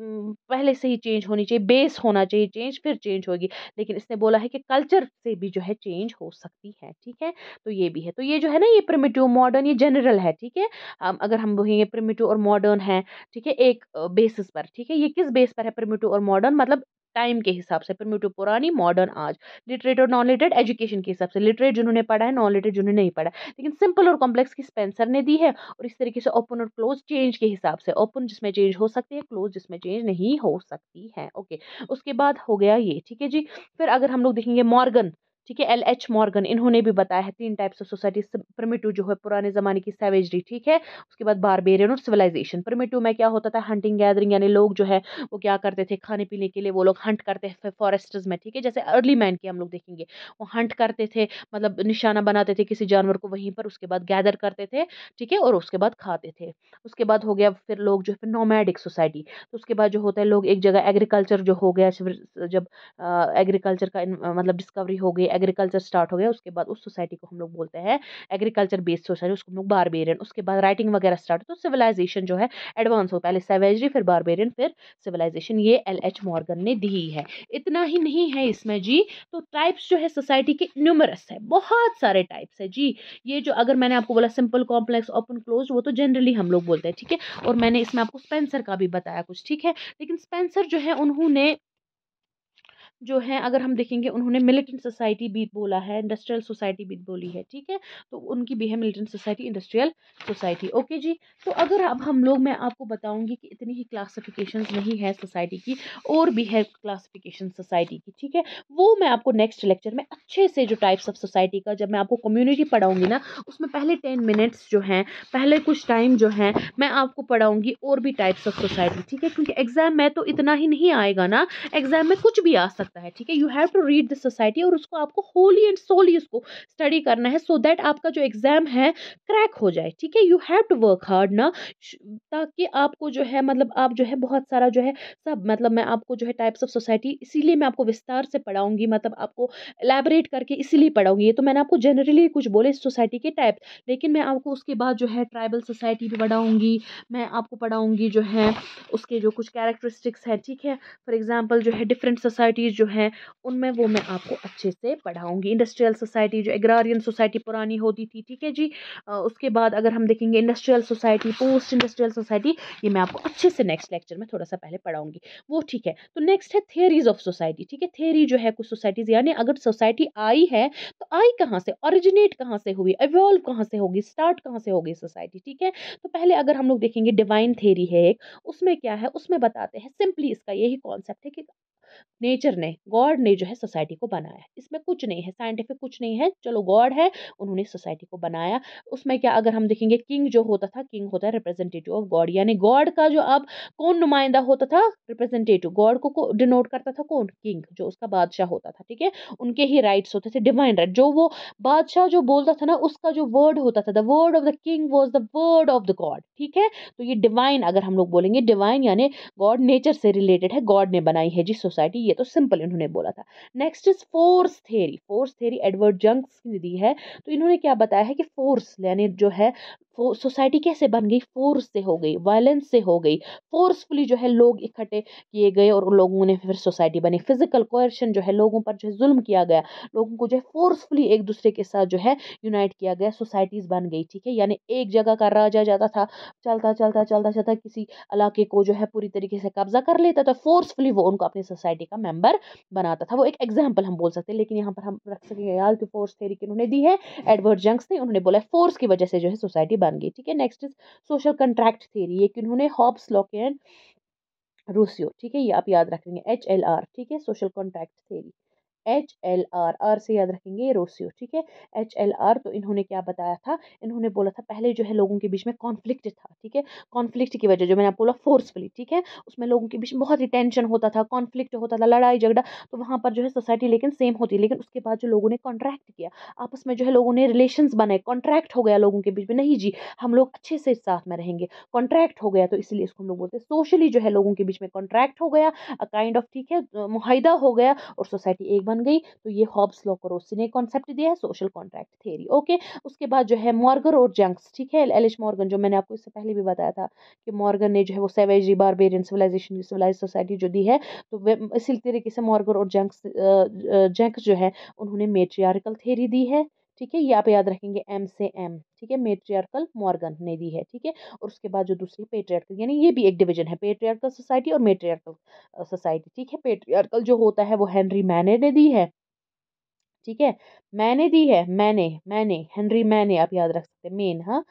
पहले से ही चेंज होनी चाहिए बेस होना चाहिए चेंज फिर चेंज होगी लेकिन इसने बोला है कि कल्चर से भी जो है चेंज हो सकती है ठीक है है तो ये भी है तो ये जो है ना ये प्रिमिटिव मॉडर्न ये जनरल है ठीक है अगर हम बोलेंगे प्रिमिटिव और मॉडर्न है ठीक है एक बेसिस पर ठीक है ये किस बेस पर है प्रिमिटिव और मॉडर्न मतलब टाइम के हिसाब से प्रमिटिव पुरानी मॉडर्न आज लिटरेट और नॉन लिटरेट एजुकेशन के हिसाब से लिटरेट जिन्होंने पढ़ा है नॉन लिटरेट जिन्होंने नहीं पढ़ा लेकिन सिंपल और कॉम्प्लेक्स की स्पेंसर ने दी है और इस तरीके से ओपन और क्लोज चेंज के हिसाब से ओपन जिसमें चेंज हो सकती है क्लोज जिसमें चेंज नहीं हो सकती है ओके उसके बाद हो गया ये ठीक है जी फिर अगर हम लोग देखेंगे मॉर्गन ठीक है एल एच मॉर्गन इन्होंने भी बताया है तीन टाइप्स ऑफ सोसाइटी प्रमिटिव जो है पुराने ज़माने की सेवेजरी ठीक है उसके बाद बारबेरियन और सिविलाइजेशन प्रमिटिव में क्या होता था हंटिंग गैदरिंग यानी लोग जो है वो क्या करते थे खाने पीने के लिए वो लोग हंट करते थे फॉरेस्टर्स में ठीक है जैसे अर्ली मैन की हम लोग देखेंगे वो हंट करते थे मतलब निशाना बनाते थे किसी जानवर को वहीं पर उसके बाद गैदर करते थे ठीक है और उसके बाद खाते थे उसके बाद हो गया फिर लोग जो है नोमैडिक सोसाइटी तो उसके बाद जो होता है लोग एक जगह एग्रीकल्चर जो हो गया जब एग्रीकल्चर का मतलब डिस्कवरी हो गई एग्रीकल्चर स्टार्ट हो गया उसके बाद उस सोसाइटी को हम लोग बोलते हैं एग्रीकल्चर बेस्ड सोसाइटी उसको हम लोग बारबेरियन उसके बाद राइटिंग वगैरह स्टार्ट तो सिविलाइजेशन जो है एडवांस हो पहले सेवेजरी फिर बारबेरियन फिर सिविलाइजेशन ये एल एच मॉर्गन ने दी है इतना ही नहीं है इसमें जी तो टाइप्स जो है सोसाइटी के न्यूमरस है बहुत सारे टाइप्स है जी ये जो अगर मैंने आपको बोला सिंपल कॉम्प्लेक्स ओपन क्लोज वो तो जनरली हम लोग बोलते हैं ठीक है और मैंने इसमें आपको स्पेंसर का भी बताया कुछ ठीक है लेकिन स्पेंसर जो है उन्होंने जो हैं अगर हम देखेंगे उन्होंने मिलिटेंट सोसाइटी भी बोला है इंडस्ट्रियल सोसाइटी भी बोली है ठीक है तो उनकी भी है militant society industrial society okay जी तो अगर अब हम लोग मैं आपको बताऊंगी कि इतनी ही क्लासिफिकेशंस नहीं है सोसाइटी की और भी है क्लासिफिकेशन सोसाइटी की ठीक है वो मैं आपको नेक्स्ट लेक्चर में अच्छे से जो टाइप्स ऑफ सोसाइटी का जब मैं आपको कम्युनिटी पढ़ाऊँगी ना उसमें पहले टेन मिनट्स जो हैं पहले कुछ टाइम जो हैं मैं आपको पढ़ाऊँगी और भी टाइप्स ऑफ सोसाइटी ठीक है क्योंकि एग्ज़ाम में तो इतना ही नहीं आएगा ना एग्ज़ाम में कुछ भी आ सकता सकता है ठीक है you have to read the society और उसको आपको होली एंड सोली उसको स्टडी करना है सो so दैट आपका जो एग्ज़ाम है क्रैक हो जाए ठीक है you have to work hard ना ताकि आपको जो है मतलब आप जो है बहुत सारा जो है सब मतलब मैं आपको जो है टाइप्स ऑफ सोसाइटी इसीलिए मैं आपको विस्तार से पढ़ाऊंगी मतलब आपको एलेबरेट करके इसीलिए पढ़ाऊंगी ये तो मैंने आपको जनरली कुछ बोले सोसाइटी के टाइप लेकिन मैं आपको उसके बाद जो है ट्राइबल सोसाइटी भी पढ़ाऊंगी मैं आपको पढ़ाऊंगी जो है उसके जो कुछ कैरेक्टरिस्टिक्स हैं ठीक है फॉर एग्ज़ाम्पल जो है डिफरेंट सोसाइटीज़ जो हैं उनमें वो मैं आपको अच्छे से पढ़ाऊँगी इंडस्ट्रियल सोसाइटी जो एग्रारियन सोसाइटी पुरानी होती थी ठीक है जी उसके बाद अगर हम देखेंगे industrial society post industrial society ये मैं आपको अच्छे से नेक्स्ट लेक्चर में थोड़ा सा पहले पढ़ाऊँगी वो ठीक है तो नेक्स्ट है थियरीज ऑफ सोसाइटी ठीक है थियरी जो है कुछ सोसाइटीज़ यानी अगर सोसाइटी आई है तो आई कहाँ से ऑरिजिनेट कहाँ से हुई इवॉल्व कहाँ से होगी स्टार्ट कहाँ से होगी सोसाइटी ठीक है तो पहले अगर हम लोग देखेंगे डिवाइन थेरी है एक उसमें क्या है उसमें बताते हैं सिंपली इसका यही कॉन्सेप्ट है कि नेचर ने गॉड ने जो है सोसाइटी को बनाया इसमें कुछ नहीं है साइंटिफिक कुछ नहीं है चलो गॉड है उन्होंने सोसाइटी को बनाया उसमें क्या अगर हम देखेंगे किंग जो होता था किंग होता है रिप्रेजेंटेटिव ऑफ गॉड यानी गॉड का जो अब कौन नुमाइंदा होता था रिप्रेजेंटेटिव गॉड को डिनोट करता था कौन किंग जो उसका बादशाह होता था ठीक है उनके ही राइट्स होते थे डिवाइन राइट जो वो बादशाह जो बोलता था ना उसका जो वर्ड होता था the word of the king was the word of the God ठीक है तो ये डिवाइन अगर हम लोग बोलेंगे डिवाइन यानी गॉड नेचर से रिलेटेड है गॉड ने बनाई है जी सोसाइटी सोसाइटी ये तो सिंपल इन्होंने बोला था next is force theory force theory Edward Jenks ने दी है तो इन्होंने क्या बताया है कि फोर्स यानी जो है सोसाइटी कैसे बन गई फोर्स से हो गई वायलेंस से हो गई फोर्सफुली जो है लोग इकट्ठे किए गए और उन लोगों ने फिर सोसाइटी बनी फिजिकल कोर्शन जो है लोगों पर जो है जुल्म किया गया लोगों को जो है फोर्सफुली एक दूसरे के साथ जो है यूनाइट किया गया सोसाइटीज़ बन गई ठीक है यानी एक जगह का राजा जाता था चलता चलता चलता चलता किसी इलाके को जो है पूरी तरीके से कब्जा कर लेता था फोर्सफुली वो उनको अपनी सोसाइटी सोसाइटी का मेंबर बनाता था वो एक एग्जाम्पल हम बोल सकते हैं लेकिन यहाँ पर हम रख सकेंगे याद कि फोर्स थेरी उन्होंने दी है एडवर्ड जंग्स ने उन्होंने बोला फोर्स की वजह से जो है सोसाइटी बन गई ठीक है next is social contract theory ये कि उन्होंने हॉब्स लॉक एंड रूसियो ठीक है ये आप याद रखेंगे एच एल आर ठीक है social contract theory H L R R से याद रखेंगे रोसियो ठीक है एच एल आर तो इन्होंने क्या बताया था इन्होंने बोला था पहले जो है लोगों के बीच में कॉन्फ्लिक्ट था ठीक है कॉन्फ्लिक्ट की वजह जो मैंने बोला फोर्सफुली ठीक है उसमें लोगों के बीच में बहुत ही टेंशन होता था कॉन्फ्लिक्ट होता था लड़ाई झगड़ा तो वहाँ पर जो है सोसाइटी लेकिन सेम होती है लेकिन उसके बाद जो लोगों ने कॉन्ट्रैक्ट किया आपस में जो है लोगों ने रिलेशन बनाए कॉन्ट्रैक्ट हो गया लोगों के बीच में नहीं जी हम लोग अच्छे से साथ में रहेंगे कॉन्ट्रैक्ट हो गया तो इसलिए इसको हम लोग बोलते हैं सोशली जो है लोगों के बीच में कॉन्ट्रैक्ट हो गया अ काइंड ऑफ ठीक है मुहिदा हो गया और सोसाइटी एक बन गई तो ये हॉब्स लॉकरोसी ने कॉन्सेप्ट दिया है सोशल कॉन्ट्रैक्ट थेरी ओके उसके बाद जो है मॉर्गर और जंक्स ठीक है एलिश मॉर्गन जो मैंने आपको इससे पहले भी बताया था कि मॉर्गन ने जो है वो savagery barbarian civilisation civilise society जो दी है तो इसी तरीके से मॉर्गर और जंक्स जंक्स जो है उन्होंने मेट्रियारिकल थेरी दी है ठीक है ये आप याद रखेंगे एम से एम ठीक है मेट्रियार्कल मॉर्गन ने दी है ठीक है और उसके बाद जो दूसरी पेट्रियार्कल यानी ये भी एक डिवीजन है पेट्रियार्कल सोसाइटी और मेट्रियार्कल सोसाइटी ठीक है पेट्रियार्कल जो होता है वो हेनरी मैने ने दी है ठीक है मैंने दी है मैंने मैंने हेनरी मैंने आप याद रख सकते हैं मेन हाँ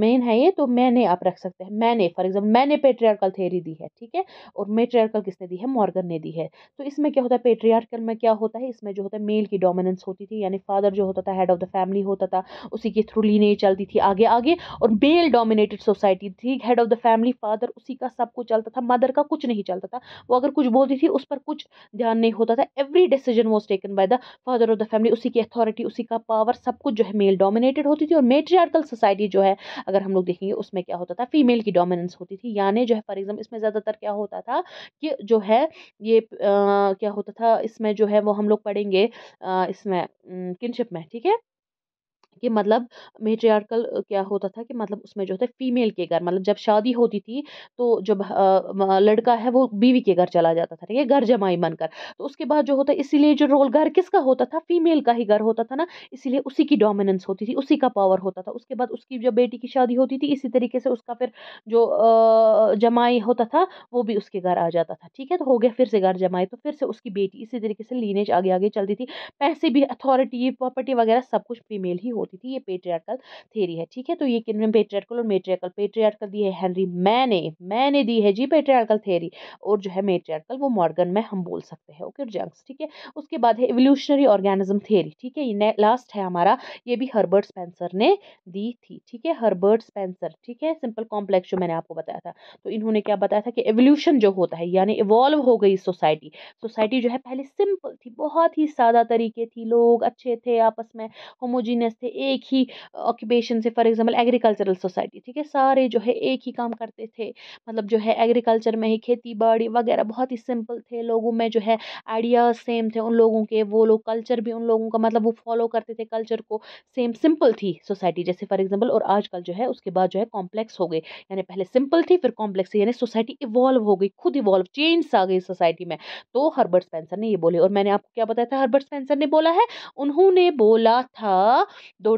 मेन है ये तो मैंने आप रख सकते हैं मैंने फॉर एग्जांपल मैंने पेट्रियार्कल थेरी दी है ठीक है और मेट्रियार्कल किसने दी है मॉर्गन ने दी है तो इसमें क्या होता है पेट्रियार्कल में क्या होता है इसमें जो होता है मेल की डोमिनेंस होती थी यानी फादर जो होता था हेड ऑफ द फैमिली होता था उसी के थ्रू लीने चलती थी आगे आगे और मेल डोमिनेटेड सोसाइटी थी head of the family father उसी का सब कुछ चलता था मदर का कुछ नहीं चलता था वो अगर कुछ बोलती थी उस पर कुछ ध्यान नहीं होता था every decision was taken by the father of the family उसी की अथॉरिटी उसी का पावर सब कुछ जो है मेल डोमिनेटेड होती थी और मेट्रिया पेट्रियार्कल सोसाइटी जो है अगर हम लोग देखेंगे उसमें क्या होता था फीमेल की डोमिनेंस होती थी यानी जो है फॉर एग्जाम्पल इसमें ज़्यादातर क्या होता था कि जो है ये आ, क्या होता था इसमें जो है वो हम लोग पढ़ेंगे आ, इसमें किनशिप में ठीक है कि मतलब मेट्रियार्कल क्या होता था कि मतलब उसमें जो होता है फीमेल के घर मतलब जब शादी होती थी तो जब लड़का है वो बीवी के घर चला जाता था ठीक है घर जमाई बनकर तो उसके बाद जो होता है इसीलिए जो रोल घर किसका होता था फीमेल का ही घर होता था ना इसीलिए उसी की डोमिनेंस होती थी उसी का पावर होता था उसके बाद उसकी जब बेटी की शादी होती थी इसी तरीके से उसका फिर जो जमाई होता था वो भी उसके घर आ जाता था ठीक है तो हो गया फिर से घर जमाई तो फिर से उसकी बेटी इसी तरीके से लीनेज आगे आगे चलती थी पैसे भी अथॉरिटी प्रॉपर्टी वगैरह सब कुछ फीमेल ही होती होती थी ये पेट्रियार्कल थेरी है ठीक है तो ये किन पेट्रियार्कल और मेट्रियार्कल पेट्रियार्कल दी है हेनरी मैंने मैंने दी है जी पेट्रियार्कल थेरी और जो है मेट्रियार्कल वो मॉर्गन में हम बोल सकते हैं ओके जंक्स ठीक है उसके बाद है इवोल्यूशनरी ऑर्गेनिज्म थेरी ठीक है ये लास्ट है हमारा ये भी हर्बर्ट स्पेंसर ने दी थी ठीक है हर्बर्ट स्पेंसर ठीक है सिंपल कॉम्प्लेक्स जो मैंने आपको बताया था तो इन्होंने क्या बताया था कि एवोल्यूशन जो होता है यानी इवॉल्व हो गई सोसाइटी सोसाइटी जो है पहले सिंपल थी बहुत ही सादा तरीके थी लोग अच्छे थे आपस में होमोजीनियस थे एक ही ऑक्यूपेशन से फॉर एग्जांपल एग्रीकल्चरल सोसाइटी ठीक है सारे जो है एक ही काम करते थे मतलब जो है एग्रीकल्चर में ही खेती बाड़ी वगैरह बहुत ही सिंपल थे लोगों में जो है आइडियाज सेम थे उन लोगों के वो लोग कल्चर भी उन लोगों का मतलब वो फॉलो करते थे कल्चर को सेम सिंपल थी सोसाइटी जैसे फॉर एग्जाम्पल और आजकल जो है उसके बाद जो है कॉम्प्लेक्स हो गए यानी पहले सिंपल थी फिर कॉम्प्लेक्स यानी सोसाइटी इवॉल्व हो गई खुद इवॉल्व चेंज आ गई सोसाइटी में तो हर्बर्ट स्पेंसर ने ये बोले और मैंने आपको क्या बताया था हर्बर्ट स्पेंसर ने बोला है उन्होंने बोला था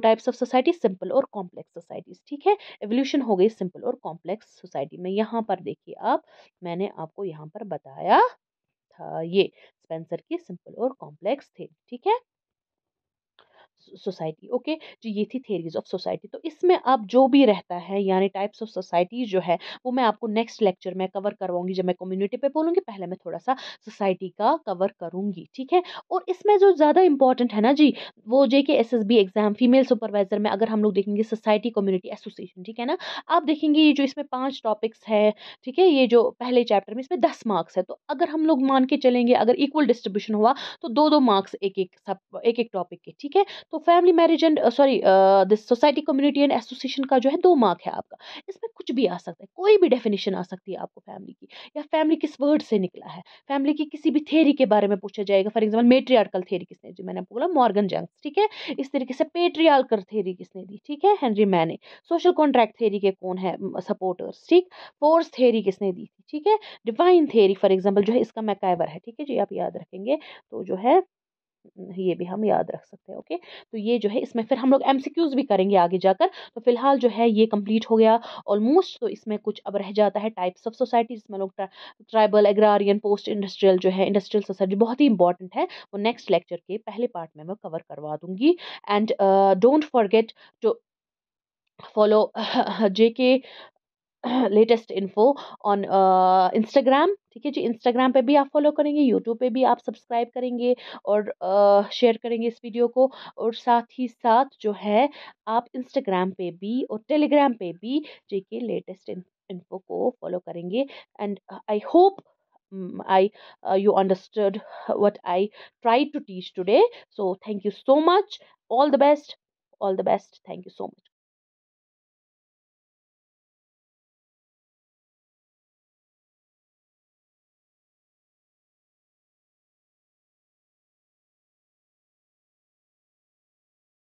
टाइप्स ऑफ सोसाइटी सिंपल और कॉम्प्लेक्स सोसाइटीज ठीक है एवोल्यूशन हो गई सिंपल और कॉम्प्लेक्स सोसाइटी में यहाँ पर देखिए आप मैंने आपको यहाँ पर बताया था ये स्पेंसर के सिंपल और कॉम्प्लेक्स थे ठीक है सोसाइटी ओके जो ये थी थेरीज ऑफ सोसाइटी तो इसमें अब जो भी रहता है यानी टाइप्स ऑफ सोसाइटी जो है वो मैं आपको नेक्स्ट लेक्चर में कवर करवाऊंगी जब मैं कम्युनिटी पे बोलूंगी पहले मैं थोड़ा सा सोसाइटी का कवर करूंगी ठीक है और इसमें जो ज़्यादा इंपॉर्टेंट है ना जी वो J K S S B exam female supervisor में अगर हम लोग देखेंगे सोसाइटी कम्युनिटी एसोसिएशन ठीक है ना आप देखेंगे ये जो इसमें पाँच टॉपिक्स है ठीक है ये जो पहले चैप्टर में इसमें दस मार्क्स है तो अगर हम लोग मान के चलेंगे अगर इक्वल डिस्ट्रीब्यूशन हुआ तो दो दो मार्क्स एक एक सब एक एक टॉपिक के ठीक है तो family marriage and sorry this society community and association का जो है दो मार्क है आपका इसमें कुछ भी आ सकता है कोई भी डेफिनेशन आ सकती है आपको फैमिली की या फैमिली किस वर्ड से निकला है फैमिली की किसी भी थेरी के बारे में पूछा जाएगा फॉर एग्जाम्पल मेट्रियाल थेरी किसने दी मैंने बोला मॉर्गन जंग ठीक है इस तरीके से पेट्रियार्कल थेरी किसने दी ठीक है हेनरी मैने सोशल कॉन्ट्रैक्ट थेरी के कौन है सपोर्टर्स ठीक फोर्स थेरी किसने दी थी ठीक है डिवाइन थेरी फॉर एग्जाम्पल जो है इसका मैकाइवर है ठीक है जी आप याद रखेंगे तो जो है ये भी हम याद रख सकते हैं ओके तो ये जो है इसमें फिर हम लोग एम भी करेंगे आगे जाकर तो फिलहाल जो है ये कंप्लीट हो गया ऑलमोस्ट तो इसमें कुछ अब रह जाता है टाइप्स ऑफ सोसाइटी जिसमें लोग ट्राइबल एग्रारियन पोस्ट इंडस्ट्रियल जो है इंडस्ट्रियल सोसाइटी बहुत ही इंपॉर्टेंट है वो नेक्स्ट लेक्चर के पहले पार्ट में मैं कवर करवा दूंगी and don't forget to follow J K latest info on Instagram ठीक है जी इंस्टाग्राम पे भी आप फॉलो करेंगे यूट्यूब पे भी आप सब्सक्राइब करेंगे और शेयर uh, करेंगे इस वीडियो को और साथ ही साथ जो है आप इंस्टाग्राम पे भी और टेलीग्राम पे भी जे के लेटेस्ट इन्फो को फॉलो करेंगे and I hope I you understood what I try to teach today so thank you so much all the best all the best thank you so much